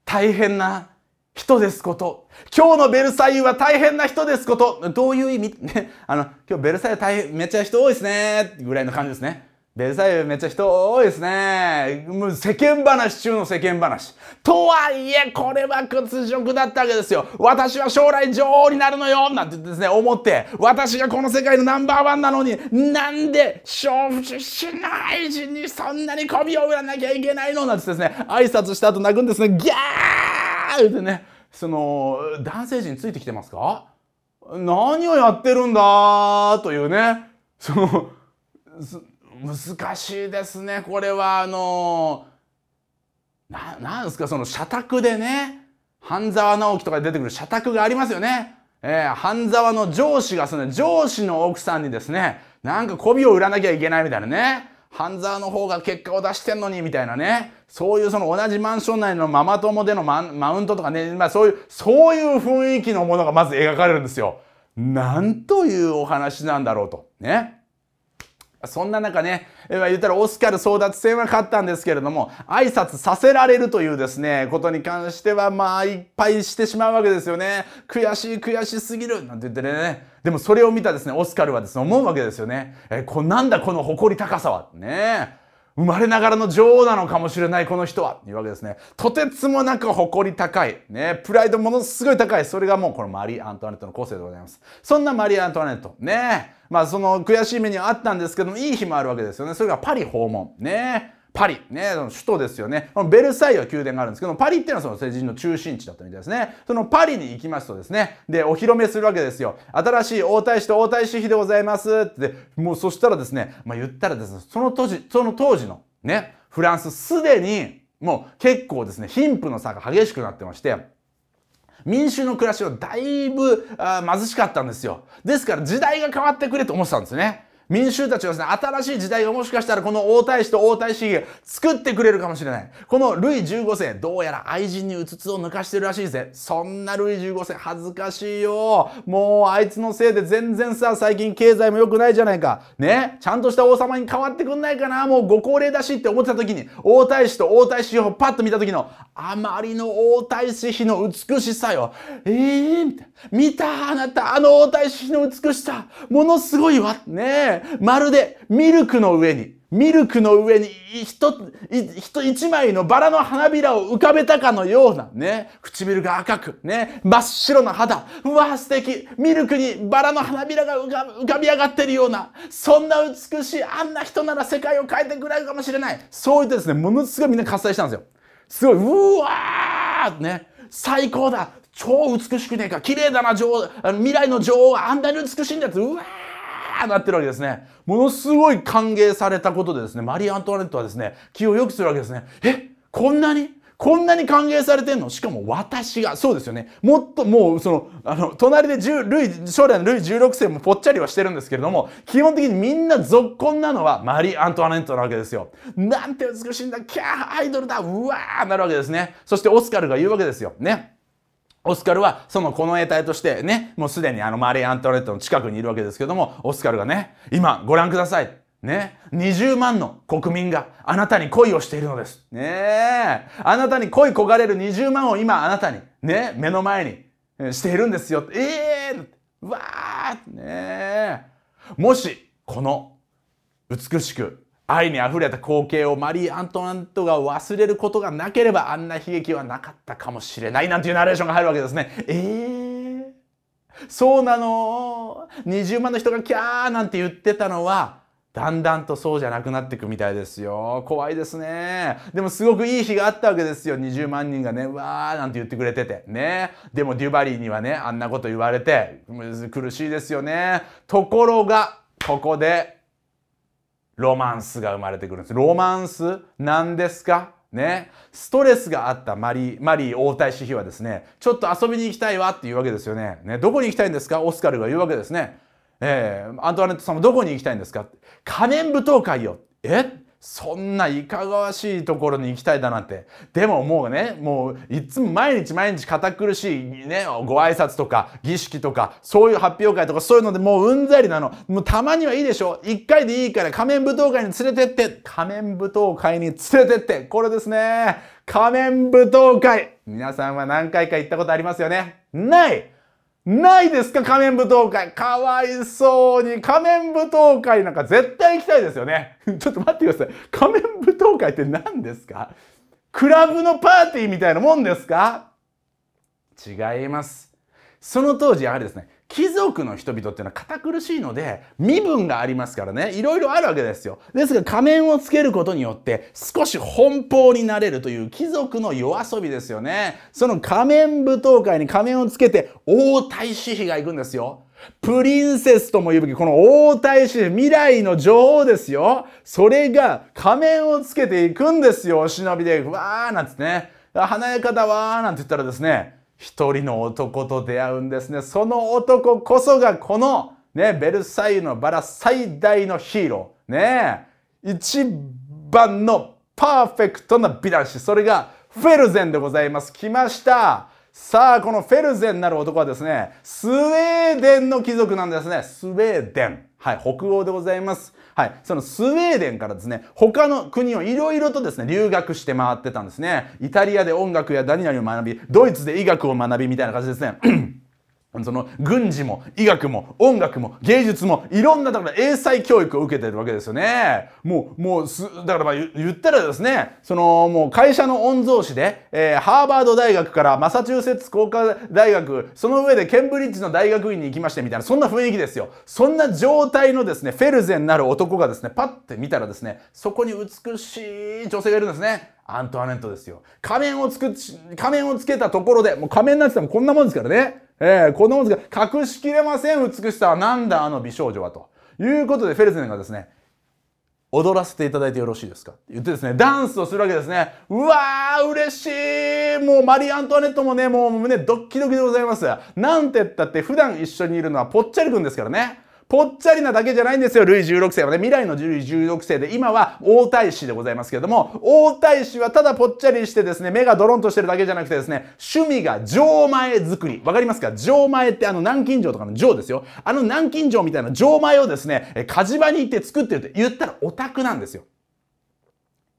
大変な人ですこと。今日のベルサイユは大変な人ですこと。どういう意味ね。あの、今日ベルサイユ大変、めっちゃ人多いですね。ぐらいの感じですね。ベルサイユめっちゃ人多いですね。もう世間話中の世間話。とはいえ、これは屈辱だったわけですよ。私は将来女王になるのよなんてですね、思って、私がこの世界のナンバーワンなのに、なんで、勝負しない人にそんなに媚びを売らなきゃいけないのなんてですね、挨拶した後泣くんですね、ギャーってね、その、男性陣ついてきてますか何をやってるんだというね、その、難しいですねこれはあのー、なんですかその社宅でね半沢直樹とかで出てくる社宅がありますよね。えー、半沢の上司がその上司の奥さんにですね、なんか媚びを売らなきゃいけないみたいなね。半沢の方が結果を出してんのにみたいなね。そういうその同じマンション内のママ友でのマウントとかね、まあそういう、そういう雰囲気のものがまず描かれるんですよ。なんというお話なんだろうと。ね。そんな中ね、言ったらオスカル争奪戦は勝ったんですけれども、挨拶させられるというですね、ことに関しては、まあ、いっぱいしてしまうわけですよね。悔しい、悔しすぎる、なんて言ってね。でもそれを見たですね、オスカルはですね、思うわけですよね。えこ、なんだこの誇り高さは。ね生まれながらの女王なのかもしれないこの人はというわけですね。とてつもなく誇り高い。ね、プライドものすごい高い。それがもうこのマリー・アントワネットの個性でございます。そんなマリー・アントワネット。ねまあその悔しい目にはあったんですけども、いい日もあるわけですよね。それがパリ訪問。ねパリ、ね、その首都ですよね。このベルサイユは宮殿があるんですけど、パリっていうのはその政治の中心地だったみたいですね。そのパリに行きますとですね、で、お披露目するわけですよ。新しい王太子と王太子妃でございますって、もうそしたらですね、まあ言ったらですね、その当時、その当時のね、フランスすでにもう結構ですね、貧富の差が激しくなってまして、民衆の暮らしはだいぶあ貧しかったんですよ。ですから時代が変わってくれと思ってたんですね。民衆たちはですね、新しい時代をもしかしたらこの王太子と王太子が作ってくれるかもしれない。このルイ15世、どうやら愛人にうつつを抜かしてるらしいぜ。そんなルイ15世恥ずかしいよ。もうあいつのせいで全然さ、最近経済も良くないじゃないか。ね、ちゃんとした王様に変わってくんないかな。もうご高齢だしって思ってた時に、王太子と王太子をパッと見た時の、あまりの王太子妃の美しさよ。ええー、みたいな。見たあなたあの大太子の美しさものすごいわねえまるでミルクの上にミルクの上に一、一枚のバラの花びらを浮かべたかのようなね、唇が赤く、ね、真っ白な肌。うわ、素敵。ミルクにバラの花びらが浮かび上がってるような、そんな美しい、あんな人なら世界を変えてくれるかもしれない。そう言ってですね、ものすごいみんな喝采したんですよ。すごい、うわーね、最高だ超美しくねえか綺麗だな女王未来の女王があんなに美しいんだってうわーなってるわけですねものすごい歓迎されたことでですねマリー・アントワネットはですね気を良くするわけですねえこんなにこんなに歓迎されてんのしかも私が。そうですよね。もっと、もう、その、あの、隣で10、ルイ、将来のルイ16世もぽっちゃりはしてるんですけれども、基本的にみんな続婚なのはマリー・アントワネットなわけですよ。なんて美しいんだ、キャー、アイドルだ、うわー、なるわけですね。そしてオスカルが言うわけですよ。ね。オスカルはそのこの衛隊としてね、もうすでにあのマリー・アントワレットの近くにいるわけですけども、オスカルがね、今ご覧ください。ね、20万の国民があなたに恋をしているのです。ねあなたに恋焦がれる20万を今あなたに、ね、目の前にしているんですよ。ええー、わーねもし、この美しく愛にあふれた光景をマリー・アントワントが忘れることがなければあんな悲劇はなかったかもしれないなんていうナレーションが入るわけですね。えー、そうなの ?20 万の人がキャーなんて言ってたのはだんだんとそうじゃなくなっていくみたいですよ。怖いですね。でもすごくいい日があったわけですよ。20万人がね、うわーなんて言ってくれてて。ね。でもデュバリーにはね、あんなこと言われて、苦しいですよね。ところが、ここでロマンスが生まれてくるんです。ロマンスなんですかね、ストレスがあったマリー、マリー王太子妃はですねちょっと遊びに行きたいわっていうわけですよねねどこに行きたいんですかオスカルが言うわけですね、えー、アントワネットさんもどこに行きたいんですか仮面舞踏会よえそんないかがわしいところに行きたいだなんて。でももうね、もういつも毎日毎日堅苦しいね、ご挨拶とか儀式とか、そういう発表会とかそういうのでもううんざりなの。もうたまにはいいでしょ。一回でいいから仮面舞踏会に連れてって、仮面舞踏会に連れてって、これですね。仮面舞踏会。皆さんは何回か行ったことありますよねないないですか仮面舞踏会。かわいそうに。仮面舞踏会なんか絶対行きたいですよね。ちょっと待ってください。仮面舞踏会って何ですかクラブのパーティーみたいなもんですか違います。その当時、あれですね、貴族の人々っていうのは堅苦しいので身分がありますからねいろいろあるわけですよですが仮面をつけることによって少し奔放になれるという貴族の夜遊びですよねその仮面舞踏会に仮面をつけて王太子妃が行くんですよプリンセスとも言うべきこの王太子未来の女王ですよそれが仮面をつけていくんですよお忍びでわーなんつってね華やかだわーなんて言ったらですね一人の男と出会うんですね。その男こそがこの、ね、ベルサイユのバラ最大のヒーロー。ね一番のパーフェクトな美男子。それがフェルゼンでございます。来ました。さあ、このフェルゼンなる男はですね、スウェーデンの貴族なんですね。スウェーデン。はい、北欧でございます。はい、そのスウェーデンからですね、他の国をいろいろとですね、留学して回ってたんですね。イタリアで音楽や何々を学び、ドイツで医学を学びみたいな感じですね。その軍事も医学も音楽も芸術もいろんなだから英才教育を受けてるわけですよね。もう、もうす、だからまあ言ったらですね、そのもう会社の御曹司で、えー、ハーバード大学からマサチューセッツ工科大学、その上でケンブリッジの大学院に行きましてみたいな、そんな雰囲気ですよ。そんな状態のですね、フェルゼンなる男がですね、パッて見たらですね、そこに美しい女性がいるんですね。アントワネットですよ。仮面をつく、仮面をつけたところで、もう仮面なんて言ってもこんなもんですからね。えー、このですが、隠しきれません美しさはなんだあの美少女はと。いうことで、フェルゼンがですね、踊らせていただいてよろしいですかって言ってですね、ダンスをするわけですね。うわー、嬉しいもうマリー・アントワネットもね、もう胸ドッキドキでございます。なんて言ったって、普段一緒にいるのはぽっちゃりくんですからね。ぽっちゃりなだけじゃないんですよ、ルイ16世はね。未来のルイ16世で、今は王太子でございますけれども、王太子はただぽっちゃりしてですね、目がドロンとしてるだけじゃなくてですね、趣味が錠前作り。わかりますか錠前ってあの南京錠とかの城ですよ。あの南京錠みたいな錠前をですね、火事場に行って作ってるって言ったらオタクなんですよ。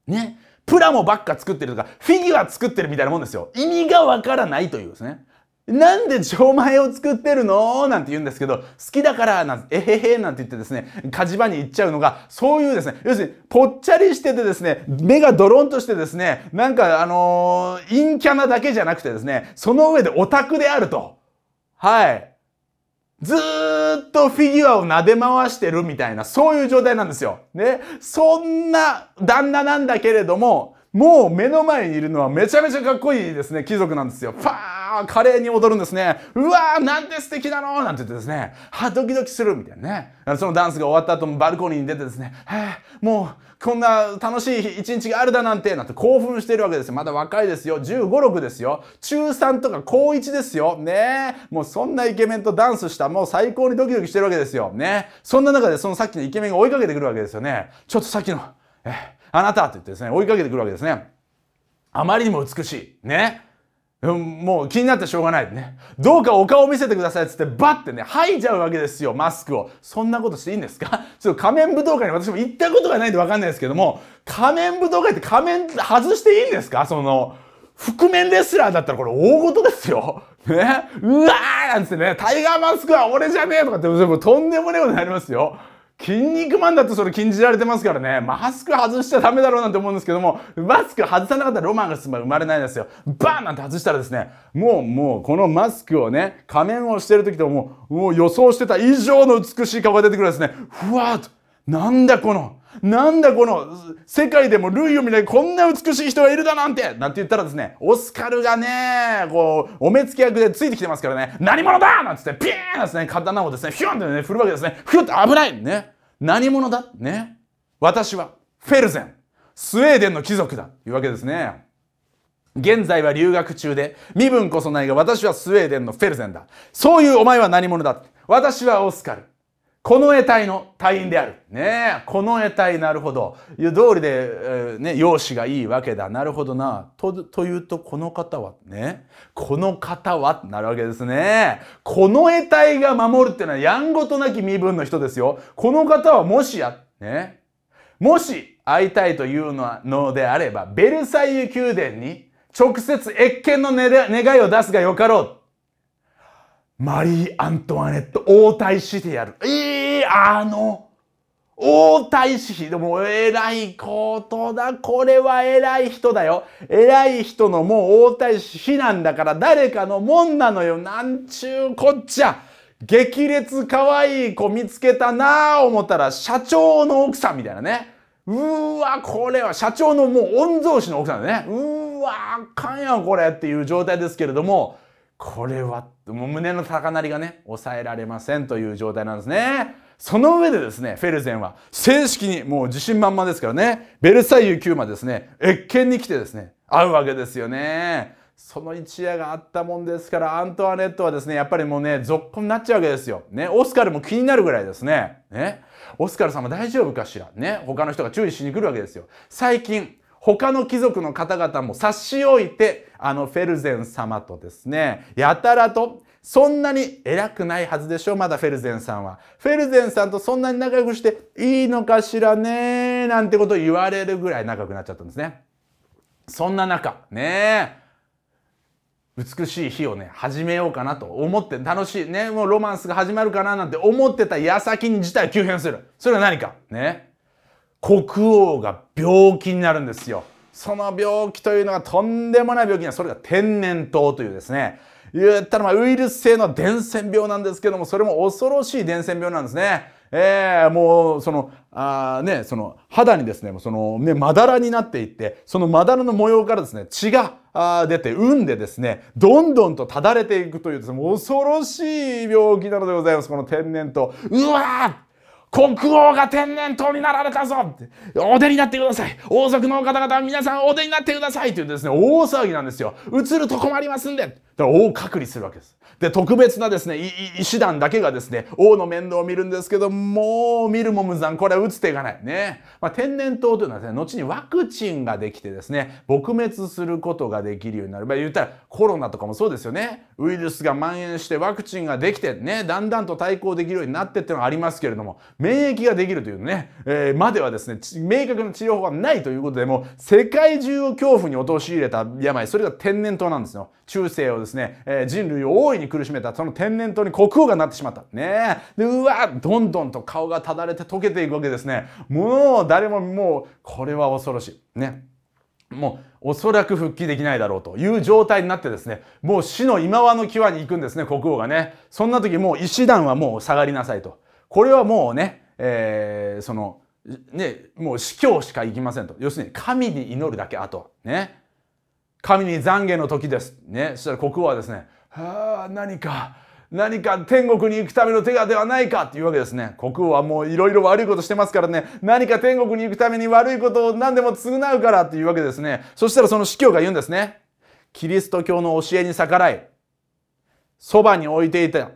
ね。プラモばっか作ってるとか、フィギュア作ってるみたいなもんですよ。意味がわからないというですね。なんで錠前を作ってるのなんて言うんですけど、好きだからなんて、えへへなんて言ってですね、火事場に行っちゃうのが、そういうですね、要するに、ぽっちゃりしててですね、目がドロンとしてですね、なんかあのー、陰キャなだけじゃなくてですね、その上でオタクであると。はい。ずーっとフィギュアを撫で回してるみたいな、そういう状態なんですよ。ね。そんな旦那なんだけれども、もう目の前にいるのはめちゃめちゃかっこいいですね、貴族なんですよ。ファーわ華麗に踊るんですね。うわーなんて素敵なのなんて言ってですね、はドキドキするみたいなね。そのダンスが終わった後もバルコニーに出てですね、はあ、もうこんな楽しい一日があるだなんて、なんて興奮してるわけですよ。まだ若いですよ。15、6ですよ。中3とか高1ですよ。ねもうそんなイケメンとダンスした、もう最高にドキドキしてるわけですよ。ねそんな中でそのさっきのイケメンが追いかけてくるわけですよね。ちょっとさっきの、えあなたって言ってですね、追いかけてくるわけですね。あまりにも美しい。ね。もう気になってしょうがないね。どうかお顔を見せてくださいっつって、バッてね、吐いちゃうわけですよ、マスクを。そんなことしていいんですか ちょっと仮面舞踏会に私も行ったことがないんでわかんないですけども、仮面舞踏会って仮面外していいんですかその、覆面レスラーだったらこれ大事ですよ。ね。うわーなんつってね、タイガーマスクは俺じゃねえとかって、とんでもねえことになりますよ。筋肉マンだとそれ禁じられてますからね。マスク外しちゃダメだろうなんて思うんですけども、マスク外さなかったらロマンが生まれないですよ。バーンなんて外したらですね、もうもうこのマスクをね、仮面をしてる時ともう、もう予想してた以上の美しい顔が出てくるんですね。ふわっと。なんだこのなんだこの世界でも類を見ないこんな美しい人がいるだなんてなんて言ったらですねオスカルがねこうお目付け役でついてきてますからね何者だなんつってピーンですね刀をですねヒュンってね振るわけですねヒュンって危ないね何者だね私はフェルゼンスウェーデンの貴族だというわけですね現在は留学中で身分こそないが私はスウェーデンのフェルゼンだそういうお前は何者だ私はオスカルこの得体の隊員である。ねえ、この得体なるほど。いう通りで、えー、ね、容姿がいいわけだ。なるほどな。と、というと、この方はね、この方はなるわけですね。この得体が守るっていうのは、やんごとなき身分の人ですよ。この方はもしや、ね、もし会いたいというのはのであれば、ベルサイユ宮殿に直接越見の願いを出すがよかろう。マリー・アントワネット、応対してやる。ええー、あの、応対し、でも偉いことだ。これは偉い人だよ。偉い人のもう応対しなんだから誰かのもんなのよ。なんちゅうこっちゃ。激烈可愛い子見つけたなぁ思ったら社長の奥さんみたいなね。うーわ、これは社長のもう御曹司の奥さんだね。うーわ、あかんやんこれっていう状態ですけれども、これはもう胸の高鳴りがね抑えられませんという状態なんですね。その上でですね、フェルゼンは正式にもう自信満々ですからね、ベルサイユ9までですね、越見に来てですね、会うわけですよね。その一夜があったもんですから、アントワネットはですね、やっぱりもうね、続行になっちゃうわけですよ。ね、オスカルも気になるぐらいですね。ね、オスカルさん大丈夫かしらね、他の人が注意しに来るわけですよ。最近、他の貴族の方々も差し置いてあのフェルゼン様とですねやたらとそんなに偉くないはずでしょまだフェルゼンさんは。フェルゼンさんとそんなに仲良くしていいのかしらねなんてことを言われるぐらい仲良くなっちゃったんですね。そんな中ね美しい日をね始めようかなと思って楽しいねもうロマンスが始まるかななんて思ってた矢先に事態急変するそれは何かね国王が病気になるんですよ。その病気というのがとんでもない病気なそれが天然痘というですね。言ったらまウイルス性の伝染病なんですけども、それも恐ろしい伝染病なんですね。えー、もう、その、あね、その、肌にですね、その、ね、まだらになっていって、そのまだらの模様からですね、血があ出て、産んでですね、どんどんとただれていくというですね、恐ろしい病気なのでございます。この天然痘。うわー国王が天然痘になられたぞってお出になってください王族の方々は皆さんお出になってくださいっていうですね大騒ぎなんですよ移ると困りますんで王隔離するわけですで特別なですね医師団だけがですね王の面倒を見るんですけどもう見るも無残これは打つ手がないね、まあ、天然痘というのはですね後にワクチンができてですね撲滅することができるようになるまあ言ったらコロナとかもそうですよねウイルスが蔓延してワクチンができてねだんだんと対抗できるようになってっていうのがありますけれども免疫ができるというね、えー、まではですね、明確な治療法がないということで、も世界中を恐怖に陥れた病、それが天然痘なんですよ。中世をですね、えー、人類を大いに苦しめた、その天然痘に国王がなってしまった。ねで、うわどんどんと顔がただれて溶けていくわけですね。もう、誰ももう、これは恐ろしい。ね。もうおそらく復帰できないだろうという状態になってですね、もう死の今和の際に行くんですね、国王がね。そんな時もう医師団はもう下がりなさいと。これはもうね、えー、その、ね、もう司教しか行きませんと。要するに神に祈るだけ、あと。ね。神に懺悔の時です。ね。そしたら国王はですね、ああ、何か、何か天国に行くための手がではないかっていうわけですね。国王はもういろいろ悪いことしてますからね、何か天国に行くために悪いことを何でも償うからっていうわけですね。そしたらその司教が言うんですね。キリスト教の教えに逆らい、そばに置いていた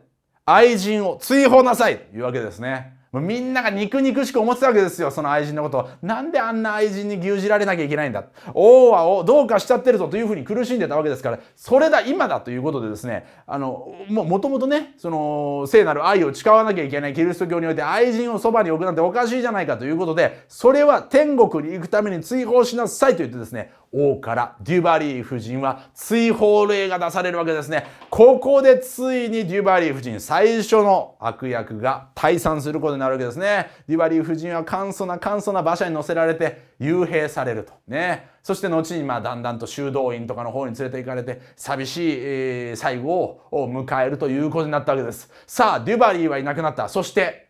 愛人を追放なさいというわけですね。みんなが肉肉しく思ってたわけですよ、その愛人のことを。なんであんな愛人に牛耳られなきゃいけないんだ。王はをどうかしちゃってるぞというふうに苦しんでたわけですから、それだ、今だということでですね、あの、もともとね、その、聖なる愛を誓わなきゃいけないキリスト教において愛人をそばに置くなんておかしいじゃないかということで、それは天国に行くために追放しなさいと言ってですね、王からデュバリー夫人は追放令が出されるわけですね。ここでついにデュバリー夫人、最初の悪役が退散することになるわけですね。デュバリー夫人は簡素な簡素な馬車に乗せられて幽閉されると。ね。そして後にまあだんだんと修道院とかの方に連れて行かれて寂しい、最後を迎えるということになったわけです。さあ、デュバリーはいなくなった。そして、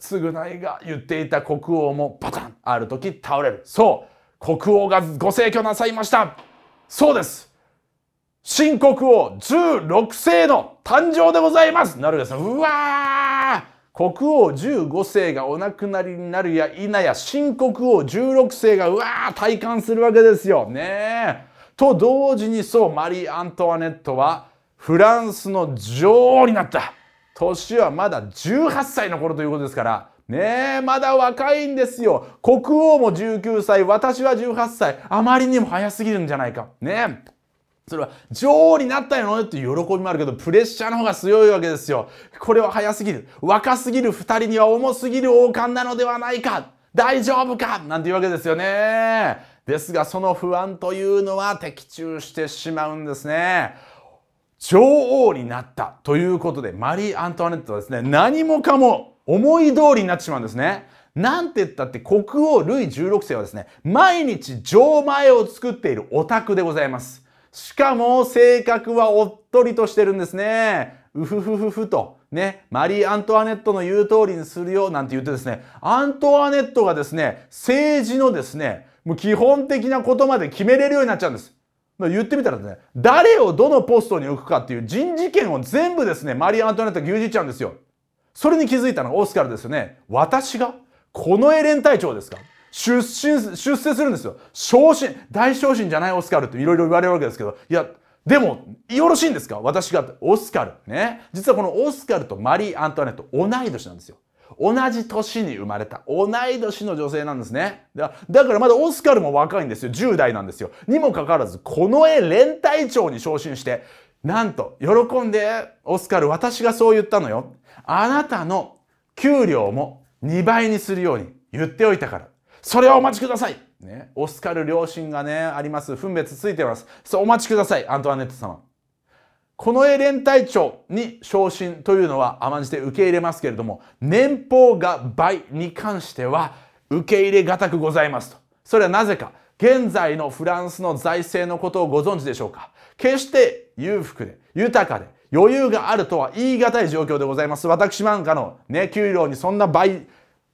償いが言っていた国王もバタンある時倒れる。そう国王がご逝去なさいましたそうです新国王16世の誕生でございますなるですねうわ国王15世がお亡くなりになるや否や新国王16世がうわー体感するわけですよねと同時にそうマリー・アントワネットはフランスの女王になった年はまだ18歳の頃ということですからねえ、まだ若いんですよ。国王も19歳、私は18歳。あまりにも早すぎるんじゃないか。ねえ。それは女王になったよって喜びもあるけど、プレッシャーの方が強いわけですよ。これは早すぎる。若すぎる二人には重すぎる王冠なのではないか。大丈夫かなんていうわけですよね。ですが、その不安というのは的中してしまうんですね。女王になったということで、マリー・アントワネットはですね、何もかも思い通りになってしまうんですね。なんて言ったって国王ルイ16世はですね、毎日錠前を作っているオタクでございます。しかも性格はおっとりとしてるんですね。うふふふふと。ね、マリー・アントワネットの言う通りにするよなんて言ってですね、アントワネットがですね、政治のですね、もう基本的なことまで決めれるようになっちゃうんです。言ってみたらね、誰をどのポストに置くかっていう人事権を全部ですね、マリー・アントワネットが牛耳っちゃうんですよ。それに気づいたのがオスカルですよね。私がこのエレン隊長ですか出身、出世するんですよ。昇進、大昇進じゃないオスカルっていろいろ言われるわけですけど、いや、でも、よろしいんですか私が、オスカル。ね。実はこのオスカルとマリー・アントワネット、同い年なんですよ。同じ年に生まれた同い年の女性なんですねだからまだオスカルも若いんですよ10代なんですよにもかかわらずこの絵連隊長に昇進してなんと喜んでオスカル私がそう言ったのよあなたの給料も2倍にするように言っておいたから。それはお待ちください。ね、オスカル両親がね、あります。分別ついてます。そう、お待ちください、アントワネット様。この絵連隊長に昇進というのは甘んじて受け入れますけれども、年俸が倍に関しては受け入れがたくございますと。それはなぜか。現在のフランスの財政のことをご存知でしょうか決して裕福で豊かで余裕があるとは言い難い状況でございます。私なんかのね、給料にそんな倍、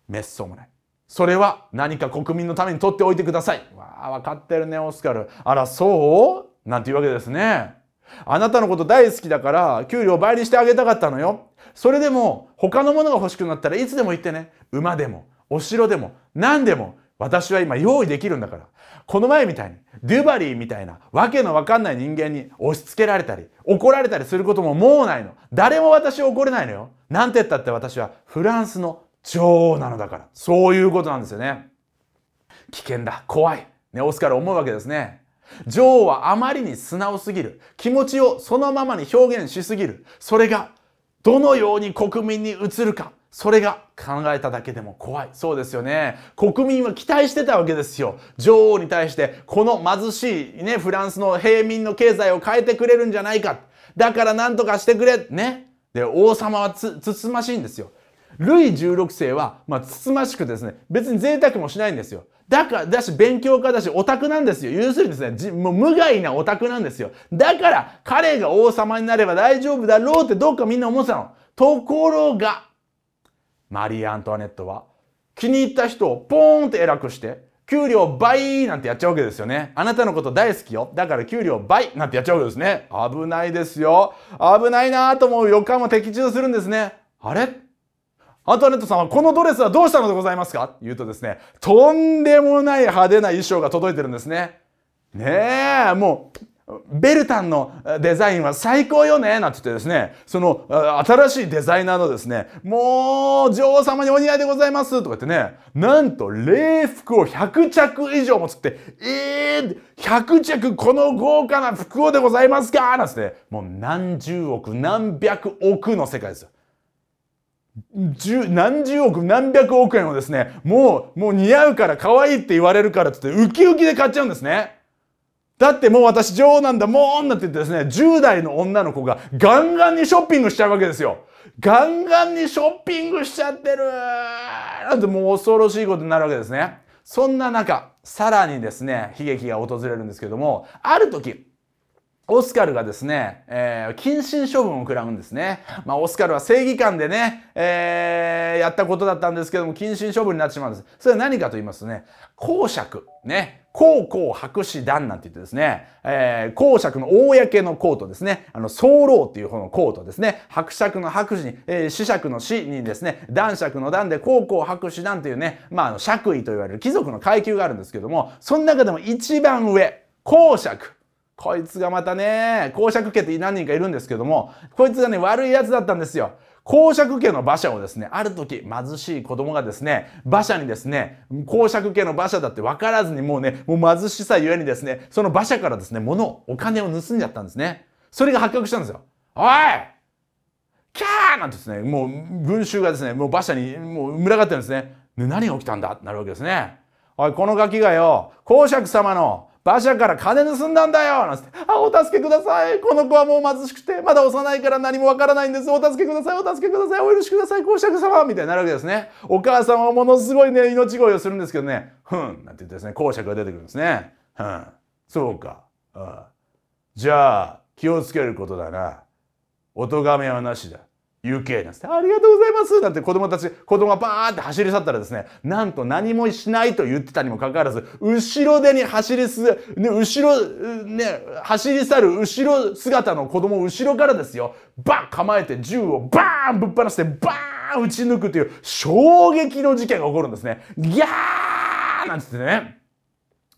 滅相もない。それは何か国民のために取っておいてください。わあ、わかってるね、オスカル。あら、そうなんていうわけですね。あなたのこと大好きだから、給料倍にしてあげたかったのよ。それでも、他のものが欲しくなったらいつでも言ってね。馬でも、お城でも、何でも、私は今用意できるんだから。この前みたいに、デュバリーみたいな、わけのわかんない人間に押し付けられたり、怒られたりすることももうないの。誰も私を怒れないのよ。なんて言ったって私はフランスの女王なのだから。そういうことなんですよね。危険だ。怖い。ね、オスカル思うわけですね。女王はあまりに素直すぎる。気持ちをそのままに表現しすぎる。それが、どのように国民に移るか。それが考えただけでも怖い。そうですよね。国民は期待してたわけですよ。女王に対して、この貧しいね、フランスの平民の経済を変えてくれるんじゃないか。だから何とかしてくれ。ね。で、王様はつ、つつましいんですよ。ルイ16世は、まあ、つつましくですね、別に贅沢もしないんですよ。だから、だし、勉強家だし、オタクなんですよ。要するにですね、もう無害なオタクなんですよ。だから、彼が王様になれば大丈夫だろうってどっかみんな思ってたの。ところが、マリー・アントワネットは気に入った人をポーンって偉くして給料倍なんてやっちゃうわけですよね。あなたのこと大好きよ。だから給料倍なんてやっちゃうわけですね。危ないですよ。危ないなと思う予感も的中するんですね。あれアントワネットさんはこのドレスはどうしたのでございますか言うとですね、とんでもない派手な衣装が届いてるんですね。ねえ、もうベルタンのデザインは最高よねなんて言ってですね、その新しいデザイナーのですね、もう女王様にお似合いでございますとか言ってね、なんと礼服を100着以上もつって、えー、100着この豪華な服をでございますかなんつって、もう何十億何百億の世界ですよ。十何十億何百億円をですねもうもう似合うから可愛いって言われるからっつってウキウキで買っちゃうんですね。だってもう私女王なんだもんなって言ってですね、10代の女の子がガンガンにショッピングしちゃうわけですよ。ガンガンにショッピングしちゃってるなんてもう恐ろしいことになるわけですね。そんな中、さらにですね、悲劇が訪れるんですけども、ある時、オスカルがですね、えー、謹慎処分を食らうんですね。まあ、オスカルは正義感でね、えー、やったことだったんですけども、謹慎処分になってしまうんです。それは何かと言いますとね、公爵。ね。高校博士団なんて言ってですね、えー、公爵の公のコートですね、あの、僧郎っていう方のコートですね、伯爵の伯士に、えー、子爵の死にですね、男爵の男で公校博士団というね、まあ、あの、爵位と言われる貴族の階級があるんですけども、その中でも一番上、公爵。こいつがまたね、公爵家って何人かいるんですけども、こいつがね、悪い奴だったんですよ。公爵家の馬車をですね、ある時貧しい子供がですね、馬車にですね、公爵家の馬車だって分からずにもうね、もう貧しさゆえにですね、その馬車からですね、物を、お金を盗んじゃったんですね。それが発覚したんですよ。おいキャーなんてですね、もう群衆がですね、もう馬車にもう群がってるんですね。ね何が起きたんだってなるわけですね。おい、このガキがよ、公爵様の馬車から金盗んだんだよなんつって、あ、お助けください。この子はもう貧しくて、まだ幼いから何もわからないんです。お助けください。お助けください。お許しください。公爵様みたいになるわけですね。お母さんはものすごいね、命乞いをするんですけどね、ふん、なんて言ってですね、公爵が出てくるんですね。うん、そうか。うん、じゃあ、気をつけることだな。お咎めはなしだ。UK なんですね。ありがとうございますなんて子供たち、子供がバーンって走り去ったらですね、なんと何もしないと言ってたにもかかわらず、後ろ手に走りす、ね、後ろ、ね、走り去る後ろ姿の子供後ろからですよ、バッ構えて銃をバーンぶっ放して、バーン撃ち抜くという衝撃の事件が起こるんですね。ギャーなんつってね。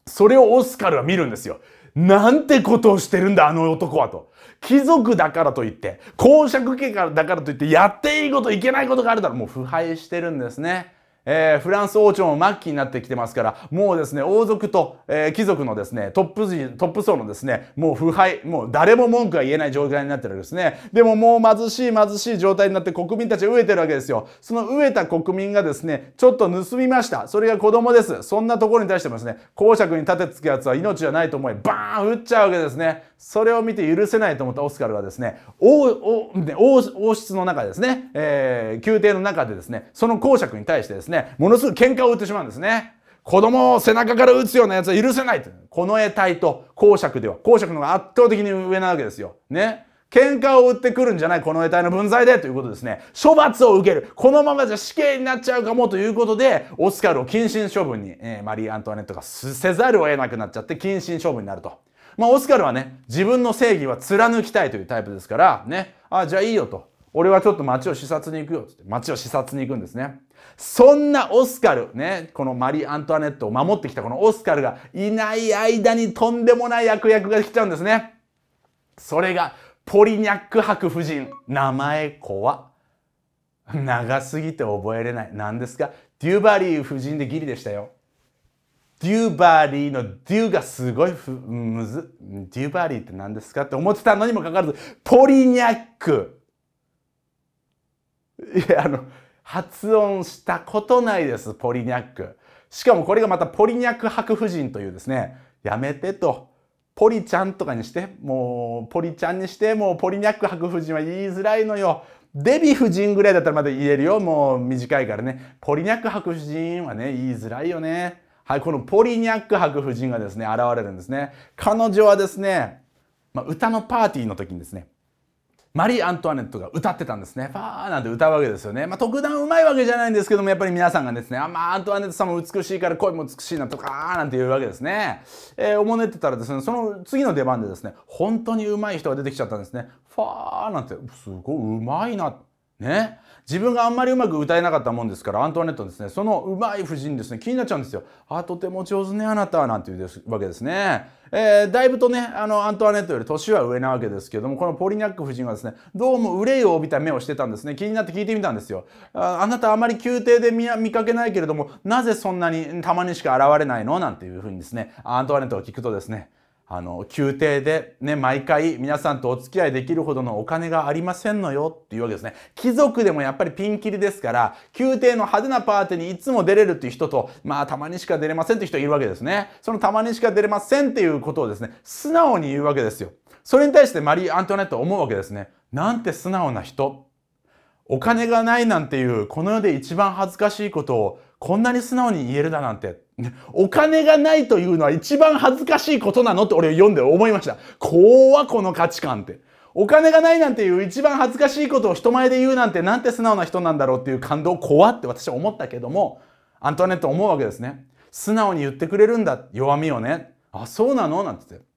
それをオスカルは見るんですよ。なんてことをしてるんだ、あの男はと。貴族だからといって、公爵家からだからといって、やっていいこと、いけないことがあるだろう。もう腐敗してるんですね。えー、フランス王朝も末期になってきてますから、もうですね、王族と、えー、貴族のですね、トップ、トップ層のですね、もう腐敗、もう誰も文句は言えない状態になってるわけですね。でももう貧しい貧しい状態になって国民たち飢えてるわけですよ。その飢えた国民がですね、ちょっと盗みました。それが子供です。そんなところに対してもですね、公爵にてつく奴は命じゃないと思い、バーン撃っちゃうわけですね。それを見て許せないと思ったオスカルはですね王室の中ですね、えー、宮廷の中でですねその公爵に対してですねものすごい喧嘩を売ってしまうんですね。子供を背中から打つようなやつは許せないこの絵体と公爵では公爵の方が圧倒的に上なわけですよ。ね。喧嘩を売ってくるんじゃないこの得体の分際でということですね。処罰を受ける。このままじゃ死刑になっちゃうかもということで、オスカルを謹慎処分に、えー、マリー・アントワネットがせざるを得なくなっちゃって謹慎処分になると。まあ、オスカルはね、自分の正義は貫きたいというタイプですから、ね、あ、じゃあいいよと。俺はちょっと街を視察に行くよ。って、街を視察に行くんですね。そんなオスカル、ね、このマリー・アントワネットを守ってきたこのオスカルがいない間にとんでもない悪役が来ちゃうんですね。それが、ポリニャック博夫人。名前怖長すぎて覚えれない。何ですかデュバリー夫人でギリでしたよ。デューバーリーのデューがすごいむず、デューバーリーって何ですかって思ってたのにもかかわらず、ポリニャック。いや、あの、発音したことないです、ポリニャック。しかもこれがまたポリニャック白夫人というですね、やめてと。ポリちゃんとかにして、もう、ポリちゃんにして、もうポリニャック白夫人は言いづらいのよ。デヴィ夫人ぐらいだったらまだ言えるよ。もう短いからね。ポリニャック白夫人はね、言いづらいよね。はい、このポリニャック博夫人がですね、現れるんですね。彼女はですね、まあ、歌のパーティーの時にですね、マリー・アントワネットが歌ってたんですね。ファーなんて歌うわけですよね。まあ、特段うまいわけじゃないんですけども、やっぱり皆さんがですね、あ、まあ、アントワネットさんも美しいから声も美しいなとか、なんて言うわけですね。えー、おもねってたらですね、その次の出番でですね、本当にうまい人が出てきちゃったんですね。ファーなんて、すごいうまいな。ね自分があんまりうまく歌えなかったもんですからアントワネットですねそのうまい夫人ですね気になっちゃうんですよ。あとても上手ねあなたなんていうわけですね。えー、だいぶとねあのアントワネットより年は上なわけですけどもこのポリニャック夫人はですねどうも憂いを帯びた目をしてたんですね気になって聞いてみたんですよ。ああなたあまり宮廷で見見かけないけれどもなぜそんなにたまにしか現れないのなんていうふうにですねアントワネットを聞くとですねあの、宮廷でね、毎回皆さんとお付き合いできるほどのお金がありませんのよっていうわけですね。貴族でもやっぱりピンキリですから、宮廷の派手なパーティーにいつも出れるっていう人と、まあたまにしか出れませんっていう人いるわけですね。そのたまにしか出れませんっていうことをですね、素直に言うわけですよ。それに対してマリー・アントワネット思うわけですね。なんて素直な人。お金がないなんていう、この世で一番恥ずかしいことをこんなに素直に言えるだなんて。お金がないというのは一番恥ずかしいことなのって俺読んで思いました。怖この価値観って。お金がないなんていう一番恥ずかしいことを人前で言うなんてなんて素直な人なんだろうっていう感動怖って私は思ったけども、アントワネット思うわけですね。素直に言ってくれるんだ。弱みをね。あ、そうなのなんて言って。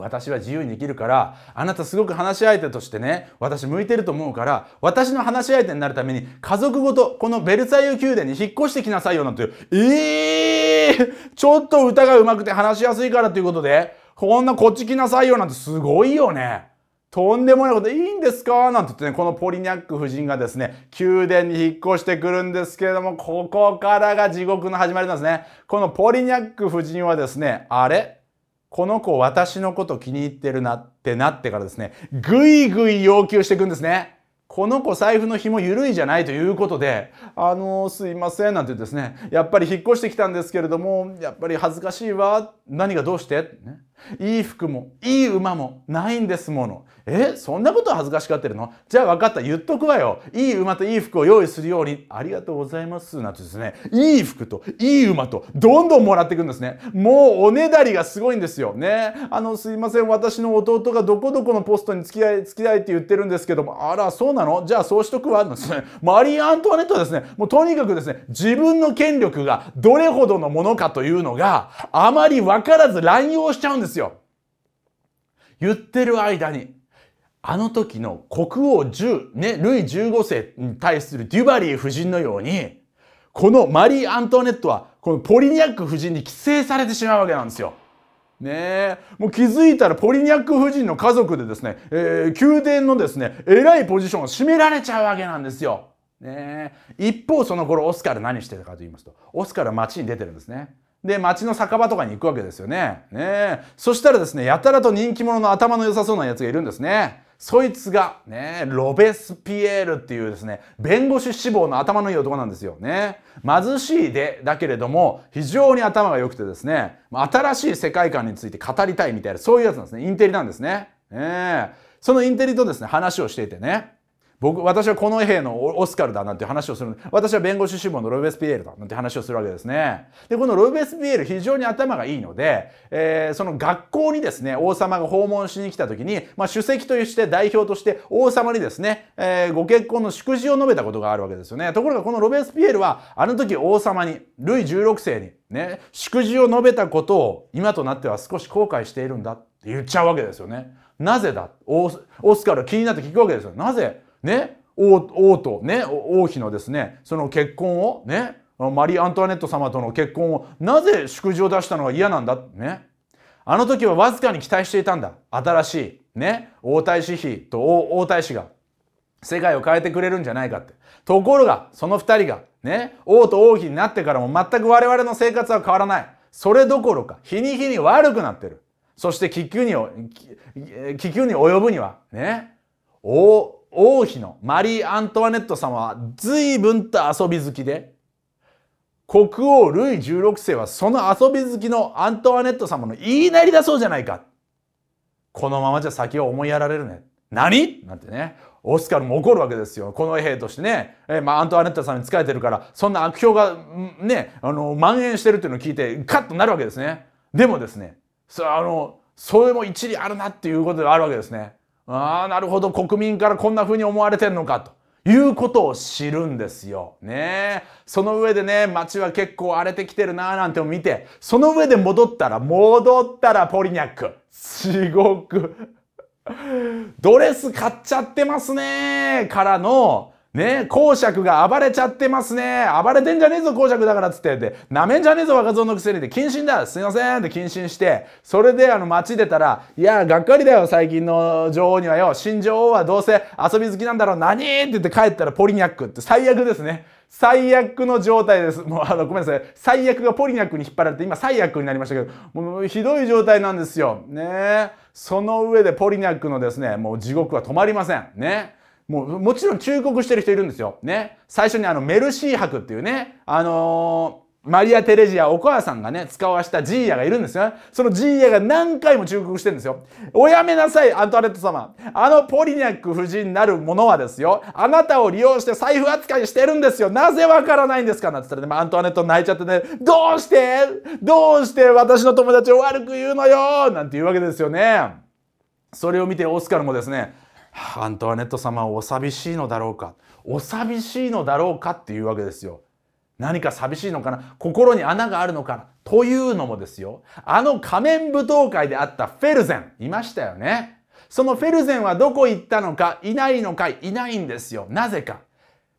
私は自由に生きるからあなたすごく話し相手としてね私向いてると思うから私の話し相手になるために家族ごとこのベルサイユ宮殿に引っ越してきなさいよなんてえー、ちょっと歌が上手くて話しやすいからということでこんなこっち来なさいよなんてすごいよね。とんでもないこといいんですかなんて言ってね、このポリニャック夫人がですね、宮殿に引っ越してくるんですけれども、ここからが地獄の始まりなんですね。このポリニャック夫人はですね、あれこの子私のこと気に入ってるなってなってからですね、ぐいぐい要求していくんですね。この子財布の紐緩いじゃないということで、あのー、すいません、なんて言ってですね、やっぱり引っ越してきたんですけれども、やっぱり恥ずかしいわ、何がどうして、ね、いい服も、いい馬もないんですもの。えそんなこと恥ずかしがってるのじゃあ分かった言っとくわよいい馬といい服を用意するようにありがとうございますなんてですねいい服といい馬とどんどんもらっていくんですねもうおねだりがすごいんですよねあのすいません私の弟がどこどこのポストに付き合い付き合いって言ってるんですけどもあらそうなのじゃあそうしとくわなんですねマリー・アントワネットはですねもうとにかくですね自分の権力がどれほどのものかというのがあまり分からず乱用しちゃうんですよ言ってる間にあの時の国王10、ね、ルイ15世に対するデュバリー夫人のように、このマリー・アントネットは、このポリニャック夫人に寄生されてしまうわけなんですよ。ねえ、もう気づいたらポリニャック夫人の家族でですね、えー、宮殿のですね、偉いポジションを占められちゃうわけなんですよ。ねえ、一方その頃オスカル何してたかと言いますと、オスカルは街に出てるんですね。で、街の酒場とかに行くわけですよね。ねえ、そしたらですね、やたらと人気者の頭の良さそうな奴がいるんですね。そいつが、ね、ロベスピエールっていうですね、弁護士志望の頭のいい男なんですよね。貧しいで、だけれども、非常に頭が良くてですね、新しい世界観について語りたいみたいな、そういうやつなんですね。インテリなんですね。えそのインテリとですね、話をしていてね、僕私はこの兵のオスカルだなんて話をする私は弁護士志望のロベスピエールだなんて話をするわけですね。でこのロベスピエール非常に頭がいいので、えー、その学校にですね王様が訪問しに来た時に、まあ、主席として代表として王様にですね、えー、ご結婚の祝辞を述べたことがあるわけですよね。ところがこのロベスピエールはあの時王様にルイ16世にね祝辞を述べたことを今となっては少し後悔しているんだって言っちゃうわけですよね。なぜだオスカル気になって聞くわけですよ。なぜね、王王と、ね、王妃のですね、その結婚を、ね、マリー・アントワネット様との結婚を、なぜ祝辞を出したのが嫌なんだ、ね。あの時はわずかに期待していたんだ。新しい、ね、王太子妃と王太子が世界を変えてくれるんじゃないかって。ところが、その二人が、ね、王と王妃になってからも全く我々の生活は変わらない。それどころか、日に日に悪くなってる。そして気球に、気球に及ぶには、ね、王、王妃のマリー・アントワネット様は随分と遊び好きで国王ルイ16世はその遊び好きのアントワネット様の言いなりだそうじゃないかこのままじゃ先を思いやられるね何なんてねオスカルも怒るわけですよこの兵としてね、えまあ、アントワネットさんに仕えてるからそんな悪評がねあの蔓延してるっていうのを聞いてカッとなるわけですねでもですねそれあのそれも一理あるなっていうことであるわけですねああ、なるほど、国民からこんな風に思われてんのかと。いうことを知るんですよ。ねその上でね、街は結構荒れてきてるななんて見て、その上で戻ったら、戻ったらポリニャック。地獄。ドレス買っちゃってますねからの、ね公爵が暴れちゃってますね。暴れてんじゃねえぞ、公爵だからっつって。なめんじゃねえぞ、若造のくせに。で、謹慎だ、すいませんって謹慎して、それであの街出たら、いや、がっかりだよ、最近の女王にはよ。新女王はどうせ遊び好きなんだろう、何って言って帰ったらポリニャックって最悪ですね。最悪の状態です。もうあの、ごめんなさい。最悪がポリニャックに引っ張られて、今最悪になりましたけど、もうひどい状態なんですよ。ねその上でポリニャックのですね、もう地獄は止まりません。ね。もう、もちろん忠告してる人いるんですよ。ね。最初にあの、メルシー博っていうね、あのー、マリア・テレジア、お母さんがね、使わしたジーヤがいるんですよ。そのジーヤが何回も忠告してるんですよ。おやめなさい、アントワネット様。あのポリニャック夫人なる者はですよ、あなたを利用して財布扱いしてるんですよ。なぜわからないんですかなんて言ったらね、アントワネット泣いちゃってね、どうしてどうして私の友達を悪く言うのよなんて言うわけですよね。それを見てオスカルもですね、アントワネット様はお寂しいのだろうかお寂しいのだろうかっていうわけですよ。何か寂しいのかな心に穴があるのかなというのもですよ。あの仮面舞踏会であったフェルゼン、いましたよね。そのフェルゼンはどこ行ったのか、いないのか、いないんですよ。なぜか。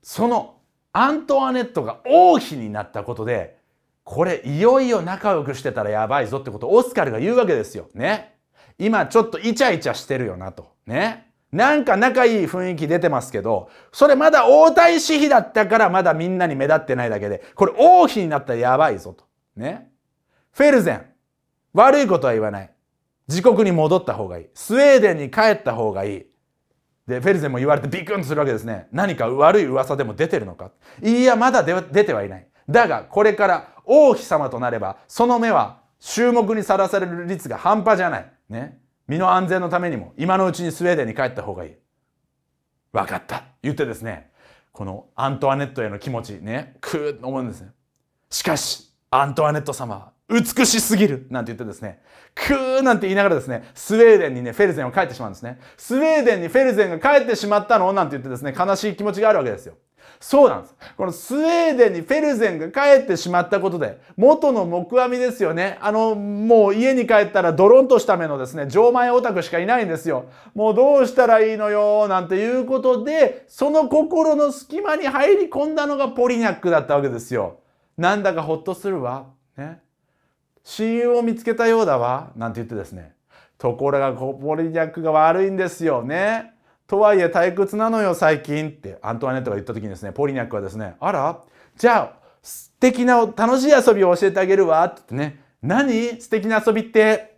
そのアントワネットが王妃になったことで、これいよいよ仲良くしてたらやばいぞってことをオスカルが言うわけですよ。ね。今ちょっとイチャイチャしてるよなと。ね。なんか仲いい雰囲気出てますけど、それまだ王太子妃だったからまだみんなに目立ってないだけで、これ王妃になったらやばいぞと。ね。フェルゼン。悪いことは言わない。自国に戻った方がいい。スウェーデンに帰った方がいい。で、フェルゼンも言われてビクンとするわけですね。何か悪い噂でも出てるのか。いや、まだ出てはいない。だが、これから王妃様となれば、その目は注目にさらされる率が半端じゃない。ね。身の安全のためにも今のうちにスウェーデンに帰った方がいい。分かった。言ってですね、このアントワネットへの気持ちね、くーっと思うんですね。しかし、アントワネット様は美しすぎるなんて言ってですね、くーなんて言いながらですね、スウェーデンにね、フェルゼンを帰ってしまうんですね。スウェーデンにフェルゼンが帰ってしまったのなんて言ってですね、悲しい気持ちがあるわけですよ。そうなんです。このスウェーデンにフェルゼンが帰ってしまったことで、元の木阿弥ですよね。あの、もう家に帰ったらドロンとした目のですね、錠前オタクしかいないんですよ。もうどうしたらいいのよ、なんていうことで、その心の隙間に入り込んだのがポリニャックだったわけですよ。なんだかほっとするわ。ね。親友を見つけたようだわ。なんて言ってですね。ところが、ポリニャックが悪いんですよね。とはいえ退屈なのよ最近ってアントワネットが言った時にですねポリニャックはですねあらじゃあ素敵な楽しい遊びを教えてあげるわって言ってね何素敵な遊びって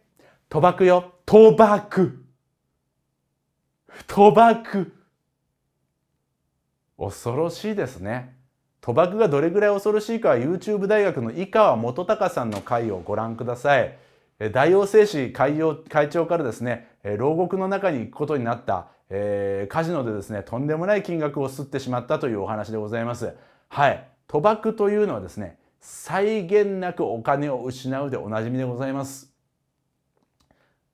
賭博よ賭博賭博恐ろしいですね賭博がどれぐらい恐ろしいかは YouTube 大学の井川元隆さんの回をご覧ください大王製紙会長からですね牢獄の中に行くことになったえー、カジノでですねとんでもない金額を吸ってしまったというお話でございます。はい賭博というのはですね際限なくお金を失うでおなじみでございます。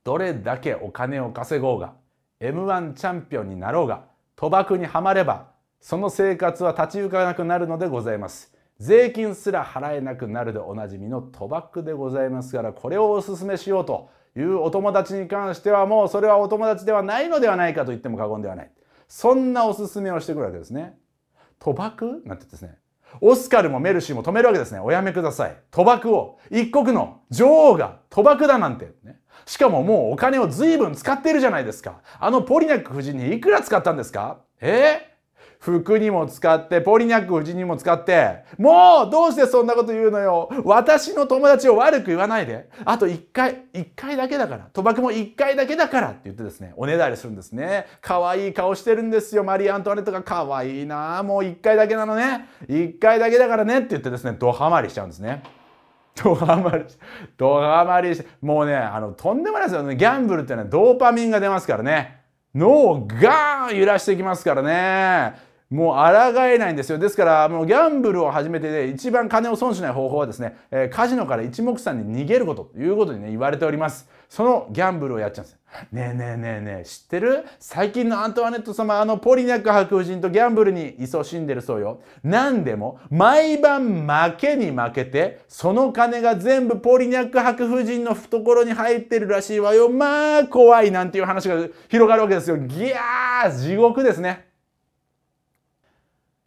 どれだけお金を稼ごうが m 1チャンピオンになろうが賭博にはまればその生活は立ち行かなくなるのでございます税金すら払えなくなるでおなじみの賭博でございますからこれをおすすめしようというお友達に関してはもうそれはお友達ではないのではないかと言っても過言ではないそんなおすすめをしてくるわけですね賭博なんてですねオスカルもメルシーも止めるわけですねおやめください賭博を一国の女王が賭博だなんて、ね、しかももうお金を随分使っているじゃないですかあのポリナック夫人にいくら使ったんですかえー、服にも使ってポリニャック夫人にも使ってもうどうしてそんなこと言うのよ私の友達を悪く言わないであと一回一回だけだから賭博も一回だけだからって言ってですねおねだりするんですね可愛い顔してるんですよマリー・アントワネットが可愛いなもう一回だけなのね一回だけだからねって言ってですねドハマりしちゃうんですねドハマりドハマりしてもうねあのとんでもないですよねギャンブルってね、のはドーパミンが出ますからね脳をガーン揺らしていきますからねもう抗えないんですよですからもうギャンブルを始めて、ね、一番金を損しない方法はですね、えー、カジノから一目散に逃げることということにね言われておりますそのギャンブルをやっちゃうんですねえねえねえねえ知ってる最近のアントワネット様あのポリニャック白夫人とギャンブルに勤しんでるそうよ何でも毎晩負けに負けてその金が全部ポリニャック白夫人の懐に入ってるらしいわよまあ怖いなんていう話が広がるわけですよギャー地獄ですね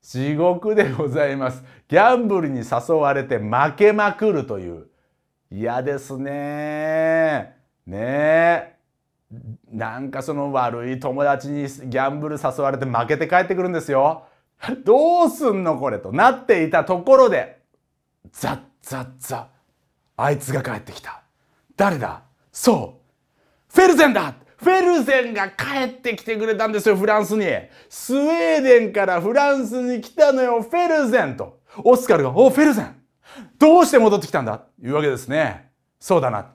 地獄でございます。ギャンブルに誘われて負けまくるという。嫌ですね。ねえ。なんかその悪い友達にギャンブル誘われて負けて帰ってくるんですよ。どうすんのこれとなっていたところで、ザッザッザ。あいつが帰ってきた。誰だそう。フェルゼンだフェルゼンが帰ってきてくれたんですよ、フランスに。スウェーデンからフランスに来たのよ、フェルゼンと。オスカルが、お、フェルゼンどうして戻ってきたんだというわけですね。そうだな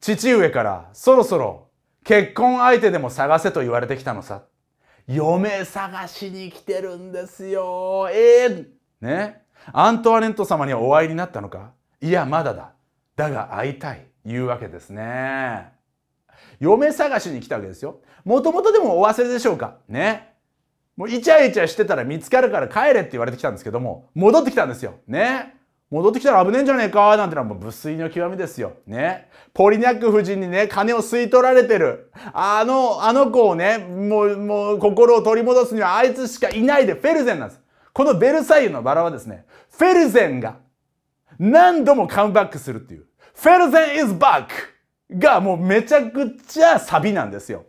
父上からそろそろ結婚相手でも探せと言われてきたのさ。嫁探しに来てるんですよ。ええー、ね。アントワネット様にお会いになったのかいや、まだだ。だが会いたい。いうわけですね。嫁探しに来たわけですよ。もともとでもお忘れでしょうかね。もうイチャイチャしてたら見つかるから帰れって言われてきたんですけども、戻ってきたんですよ。ね。戻ってきたら危ねえんじゃねえかなんてのはもう無粋の極みですよ。ね。ポリニャック夫人にね、金を吸い取られてる。あの、あの子をね、もう、もう心を取り戻すにはあいつしかいないで、フェルゼンなんです。このベルサイユのバラはですね、フェルゼンが何度もカムバックするっていう。フェルゼン is back! がもうめちゃくちゃサビなんですよ。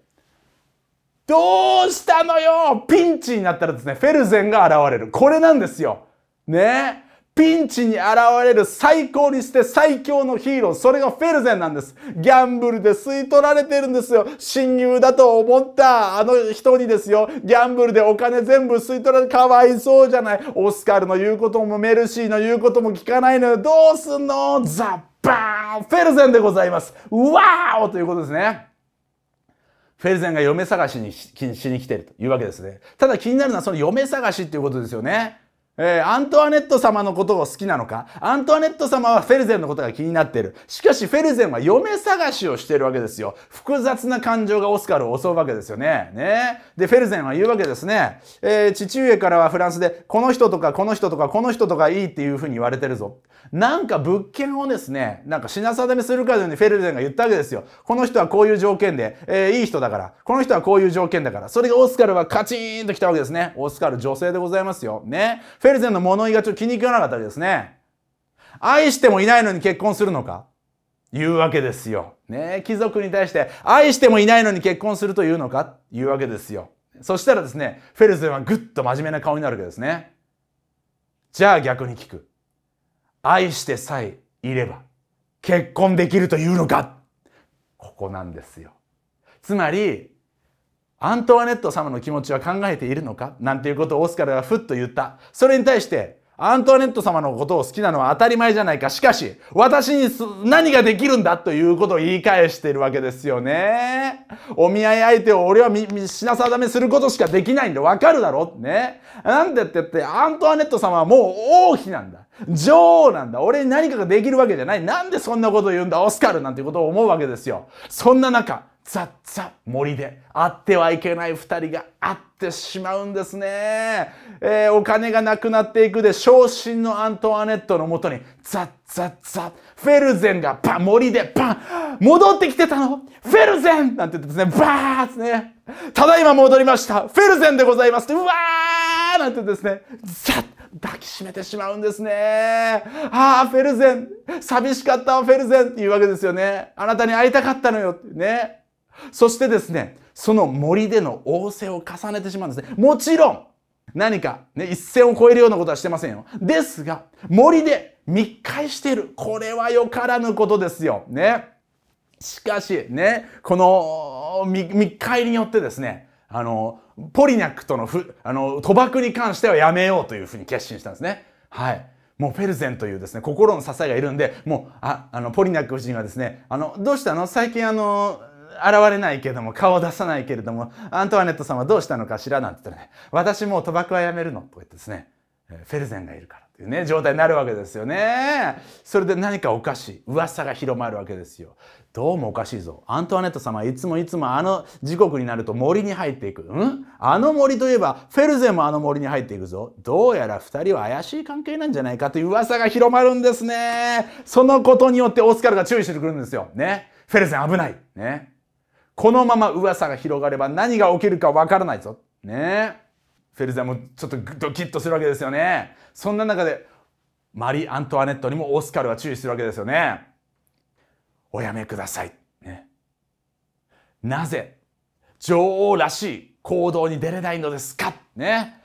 どうしたのよピンチになったらですね、フェルゼンが現れる。これなんですよ。ねピンチに現れる最高にして最強のヒーロー、それがフェルゼンなんです。ギャンブルで吸い取られてるんですよ。親友だと思ったあの人にですよ。ギャンブルでお金全部吸い取られてかわいそうじゃない。オスカルの言うこともメルシーの言うことも聞かないのよ。どうすんのザッバーンフェルゼンでございますわーおということですね。フェルゼンが嫁探しにしに来てるというわけですね。ただ気になるのはその嫁探しっていうことですよね。えー、アントワネット様のことを好きなのかアントワネット様はフェルゼンのことが気になっている。しかしフェルゼンは嫁探しをしているわけですよ。複雑な感情がオスカルを襲うわけですよね。ねで、フェルゼンは言うわけですね。えー、父上からはフランスで、この人とかこの人とかこの人とかいいっていうふうに言われてるぞ。なんか物件をですね、なんか品定めするかのようにフェルデンが言ったわけですよ。この人はこういう条件で、えー、いい人だから、この人はこういう条件だから、それがオスカルはカチーンと来たわけですね。オスカル女性でございますよ。ね。フェルデンの物言いがちょっと気に食わなかったわけですね。愛してもいないのに結婚するのかいうわけですよ。ね貴族に対して愛してもいないのに結婚するというのかいうわけですよ。そしたらですね、フェルゼンはぐっと真面目な顔になるわけですね。じゃあ逆に聞く。愛してさえいれば結婚できるというのかここなんですよ。つまりアントワネット様の気持ちは考えているのかなんていうことをオスカルはふっと言った。それに対してアントワネット様のことを好きなのは当たり前じゃないか。しかし、私に何ができるんだということを言い返しているわけですよね。お見合い相手を俺は品定めすることしかできないんでわかるだろね。なんでって言って、アントワネット様はもう王妃なんだ。女王なんだ。俺に何かができるわけじゃない。なんでそんなこと言うんだ、オスカルなんてことを思うわけですよ。そんな中、ザッザ森であってはいけない二人が会ってしまうんですね。えー、お金がなくなっていくで、昇進のアントワネットのもとに、ザッザッザフェルゼンがバン、森でバン、戻ってきてたのフェルゼンなんて言ってですね、バーッね、ただいま戻りました。フェルゼンでございます。うわーなんてですね、ザッ抱きしめてしまうんですね。ああ、フェルゼン、寂しかったわ、フェルゼンっていうわけですよね。あなたに会いたかったのよね。そしてですね、その森での仰せを重ねてしまうんですね。もちろん、何か、ね、一線を越えるようなことはしてませんよ。ですが、森で密会している。これはよからぬことですよ。ね。しかし、ね、この密会によってですね、あの、ポリニャックとのふあの賭博に関してはやめようというふうに決心したんですね。はい。もうフェルゼンというですね、心の支えがいるんで、もう、あ、あの、ポリニャック夫人がですね、あの、どうしたの最近あの、現れないけれども、顔を出さないけれども、アントワネットさんはどうしたのかしらなんて言ったらね、私もう賭博はやめるのと言ってですね、フェルゼンがいるからというね、状態になるわけですよね。それで何かおかしい、噂が広まるわけですよ。どうもおかしいぞ。アントワネット様いつもいつもあの時刻になると森に入っていく。うんあの森といえばフェルゼンもあの森に入っていくぞ。どうやら2人は怪しい関係なんじゃないかという噂が広まるんですね。そのことによってオスカルが注意してくるんですよ。ね。フェルゼン危ない。ね。このまま噂が広がれば何が起きるかわからないぞ。ね。フェルゼンもちょっとドキッとするわけですよね。そんな中でマリ・ー・アントワネットにもオスカルは注意するわけですよね。おやめください。ね、なぜ女王らしい行動に出れないのですかね。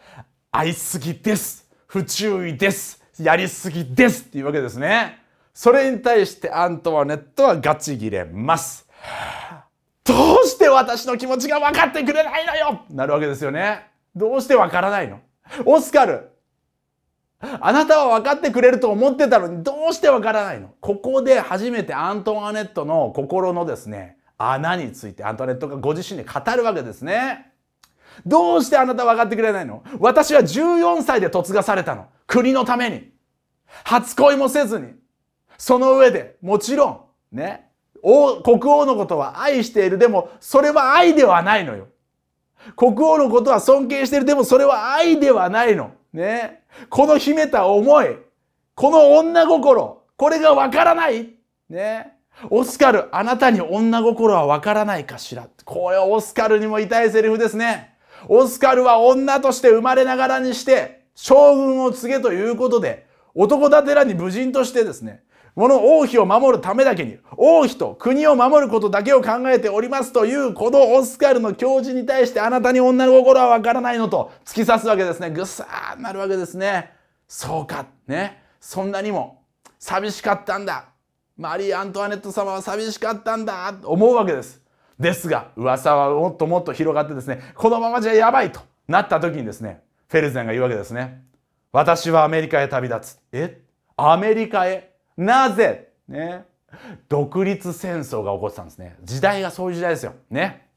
会いすぎです。不注意です。やりすぎですっていうわけですね。それに対してアントワネットはガチ切れます。どうして私の気持ちが分かってくれないのよなるわけですよね。どうして分からないのオスカル、あなたは分かってくれると思ってたのにどうして分からないのここで初めてアントワネットの心のですね、穴についてアントワネットがご自身で語るわけですね。どうしてあなた分かってくれないの私は14歳で嫁がされたの。国のために。初恋もせずに。その上で、もちろん、ね、王国王のことは愛している。でも、それは愛ではないのよ。国王のことは尊敬している。でも、それは愛ではないの。ね、この秘めた思い、この女心、これがわからない。ね。オスカル、あなたに女心はわからないかしら。これオスカルにも痛いセリフですね。オスカルは女として生まれながらにして、将軍を告げということで、男だてらに武人としてですね、この王妃を守るためだけに、王妃と国を守ることだけを考えておりますという、このオスカルの教授に対して、あなたに女の心はわからないのと突き刺すわけですね。ぐさーなるわけですね。そうか。ね。そんなにも寂しかったんだ。マリー・アントワネット様は寂しかったんだ。と思うわけです。ですが、噂はもっともっと広がってですね、このままじゃやばいとなった時にですね、フェルゼンが言うわけですね。私はアメリカへ旅立つ。えアメリカへなぜね。独立戦争が起こってたんですね。時代がそういう時代ですよ。ね。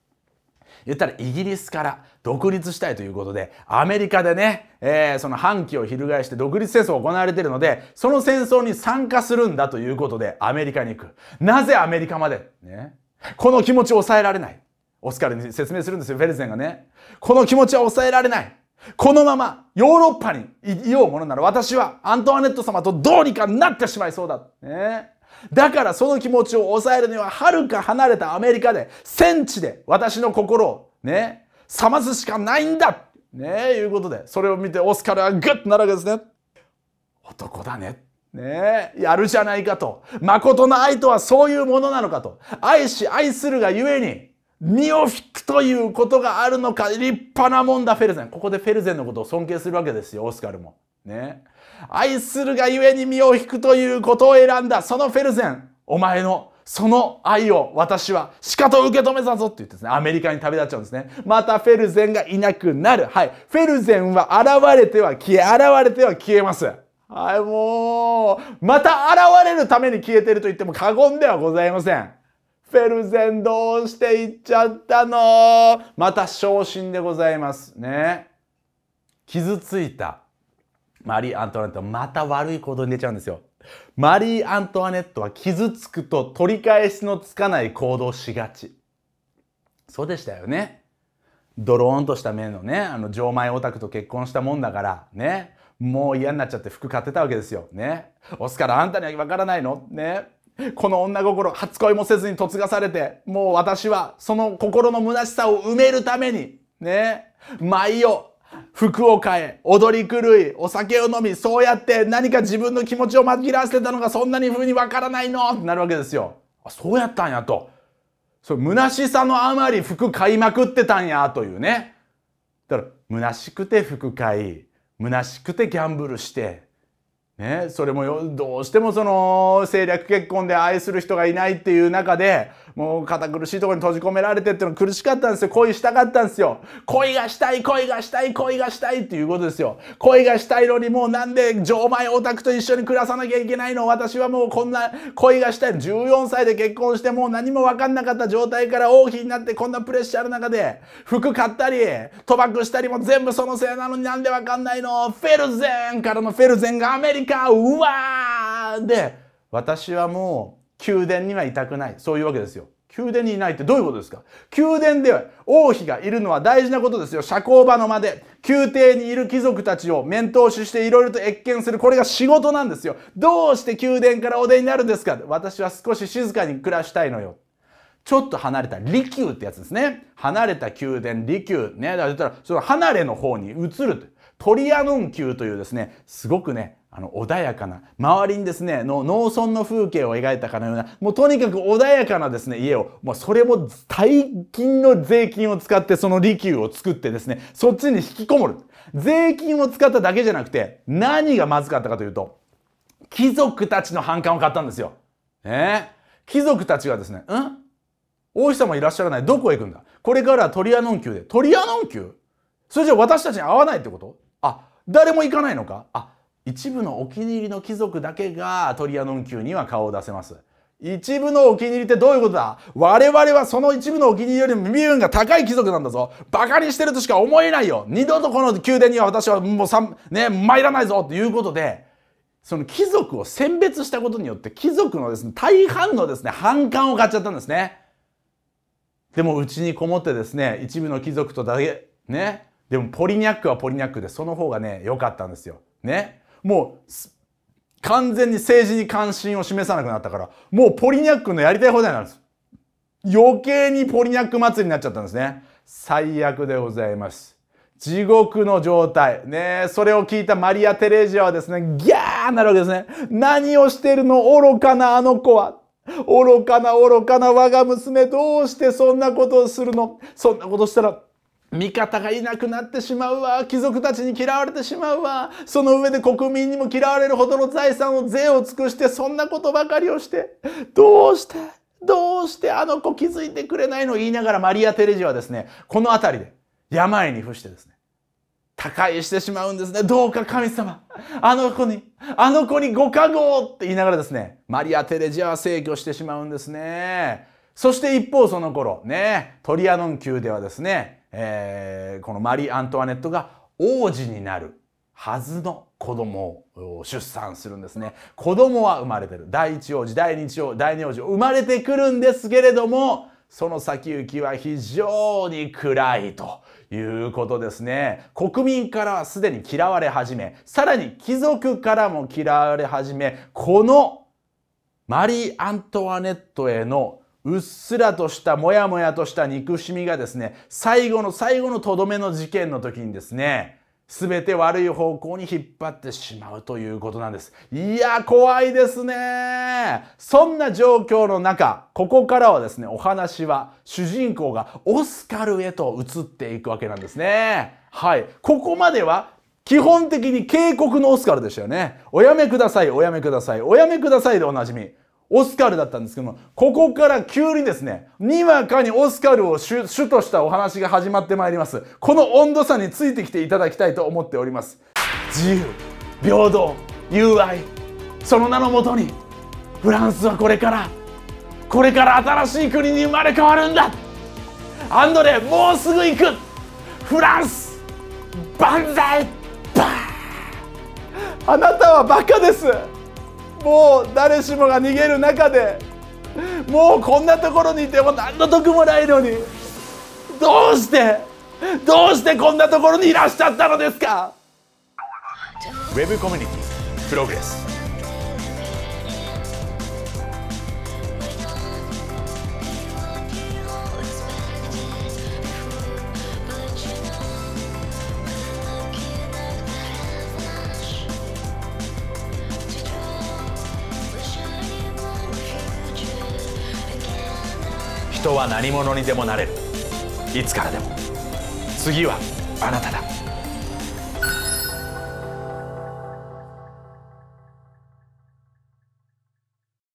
言ったらイギリスから独立したいということでアメリカでね、えー、その反旗を翻して独立戦争が行われているのでその戦争に参加するんだということでアメリカに行くなぜアメリカまで、ね、この気持ちを抑えられないオスカルに説明するんですよフェルゼンがねこの気持ちは抑えられないこのままヨーロッパにいようものなら私はアントワネット様とどうにかなってしまいそうだ。ね、だからその気持ちを抑えるにははるか離れたアメリカで戦地で私の心をね、冷ますしかないんだねいうことで、それを見てオスカルはグッとなるわけですね。男だね。ねやるじゃないかと。誠の愛とはそういうものなのかと。愛し愛するがゆえに、身を引くということがあるのか、立派なもんだ、フェルゼン。ここでフェルゼンのことを尊敬するわけですよ、オスカルも。ね。愛するがゆえに身を引くということを選んだ、そのフェルゼン、お前のその愛を私はしかと受け止めたぞって言ってですね、アメリカに旅立っちゃうんですね。またフェルゼンがいなくなる。はい。フェルゼンは現れては消え、現れては消えます。はい、もう、また現れるために消えてると言っても過言ではございません。フェルゼンどうして行っちゃったのまた昇進でございますね。傷ついたマリー・アントワネットまた悪い行動に出ちゃうんですよ。マリー・アントワネットは傷つくと取り返しのつかない行動しがち。そうでしたよね。ドローンとした面のね、あの、錠前オタクと結婚したもんだから、ね。もう嫌になっちゃって服買ってたわけですよ。ね。オスカらあんたにはわからないのね。この女心、初恋もせずに嫁がされて、もう私はその心の虚しさを埋めるために、ね、舞を、服を変え、踊り狂い、お酒を飲み、そうやって何か自分の気持ちを紛らわせてたのがそんなに風にわからないのってなるわけですよ。あ、そうやったんやと。そう、虚しさのあまり服買いまくってたんや、というね。だから、虚しくて服買い、虚しくてギャンブルして、ね、それもよどうしてもその政略結婚で愛する人がいないっていう中でもう堅苦しいところに閉じ込められてっていうの苦しかったんですよ恋したかったんですよ恋がしたい恋がしたい恋がしたいっていうことですよ恋がしたいのにもうなんで錠前オタクと一緒に暮らさなきゃいけないの私はもうこんな恋がしたい14歳で結婚してもう何も分かんなかった状態から王妃になってこんなプレッシャーの中で服買ったり賭博したりも全部そのせいなのになんで分かんないのフェルゼンからのフェルゼンがアメリカがうわーで私はもう宮殿にはいたくないそういうわけですよ宮殿にいないってどういうことですか宮殿では王妃がいるのは大事なことですよ。社交場の間で宮廷にいる貴族たちを面通ししていろいろと謁見する。これが仕事なんですよ。どうして宮殿からお出になるんですか私は少し静かに暮らしたいのよ。ちょっと離れた離宮ってやつですね。離れた宮殿、離宮。ね。だから、その離れの方に移る。トリアノン宮というですね、すごくね、あの穏やかな周りにですねの農村の風景を描いたかのようなもうとにかく穏やかなですね家をもうそれも大金の税金を使ってその利休を作ってですねそっちに引きこもる税金を使っただけじゃなくて何がまずかったかというと貴族たちの反感を買ったんですよ。ね、貴族たちがですね「ん王妃様いらっしゃらないどこへ行くんだこれからはトリアノン宮でトリアノン宮それじゃ私たちに会わないってことあ誰も行かないのかあ一部のお気に入りの貴族だけがトリアノン宮には顔を出せます一部のお気に入りってどういうことだ我々はその一部のお気に入りよりも身分が高い貴族なんだぞ馬鹿にしてるとしか思えないよ二度とこの宮殿には私はもうさんね参らないぞということでその貴族を選別したことによって貴族のですね大半のですね反感を買っちゃったんですねでもうちにこもってですね一部の貴族とだけねでもポリニャックはポリニャックでその方がね良かったんですよねもう完全に政治に関心を示さなくなったからもうポリニャックのやりたい放題なんです余計にポリニャック祭りになっちゃったんですね最悪でございます地獄の状態。ねそれを聞いたマリア・テレジアはですね、ギャーなるわけですね。何をしてるの愚かなあの子は。愚かな愚かな我が娘、どうしてそんなことをするのそんなことしたら、味方がいなくなってしまうわ貴族たちに嫌われてしまうわその上で国民にも嫌われるほどの財産を税を尽くしてそんなことばかりをしてどうしてどうしてあの子気づいてくれないのを言いながらマリア・テレジはですねこの辺りで病に伏してですね他界してしまうんですねどうか神様あの子にあの子にご加護って言いながらですねマリア・テレジアは制御してしまうんですねそして一方その頃ねトリアノン宮ではですねえー、このマリー・アントワネットが王子になるはずの子供を出産するんですね。子供は生まれてる。第一王子、第二王子、第二王子、生まれてくるんですけれども、その先行きは非常に暗いということですね。国民からはすでに嫌われ始め、さらに貴族からも嫌われ始め、このマリー・アントワネットへのうっすらとしたもやもやとした憎しみがですね最後の最後のとどめの事件の時にですねすべて悪い方向に引っ張ってしまうということなんです。いや、怖いですね。そんな状況の中、ここからはですね、お話は主人公がオスカルへと移っていくわけなんですね。はい。ここまでは基本的に警告のオスカルでしたよね。おやめください、おやめください、おやめくださいでおなじみ。オスカルだったんですけども、ここから急にですね、にわかにオスカルを主としたお話が始まってまいります。この温度差についてきていただきたいと思っております。自由、平等、友愛、その名のもとに、フランスはこれから、これから新しい国に生まれ変わるんだアンドレ、もうすぐ行くフランス万歳バーンあなたはバカですもう誰しもが逃げる中でもうこんなところにいても何の得もないのにどうしてどうしてこんなところにいらっしゃったのですかウェブコミュニティプログレスは何者にでもなれるいつからでも次はあなただ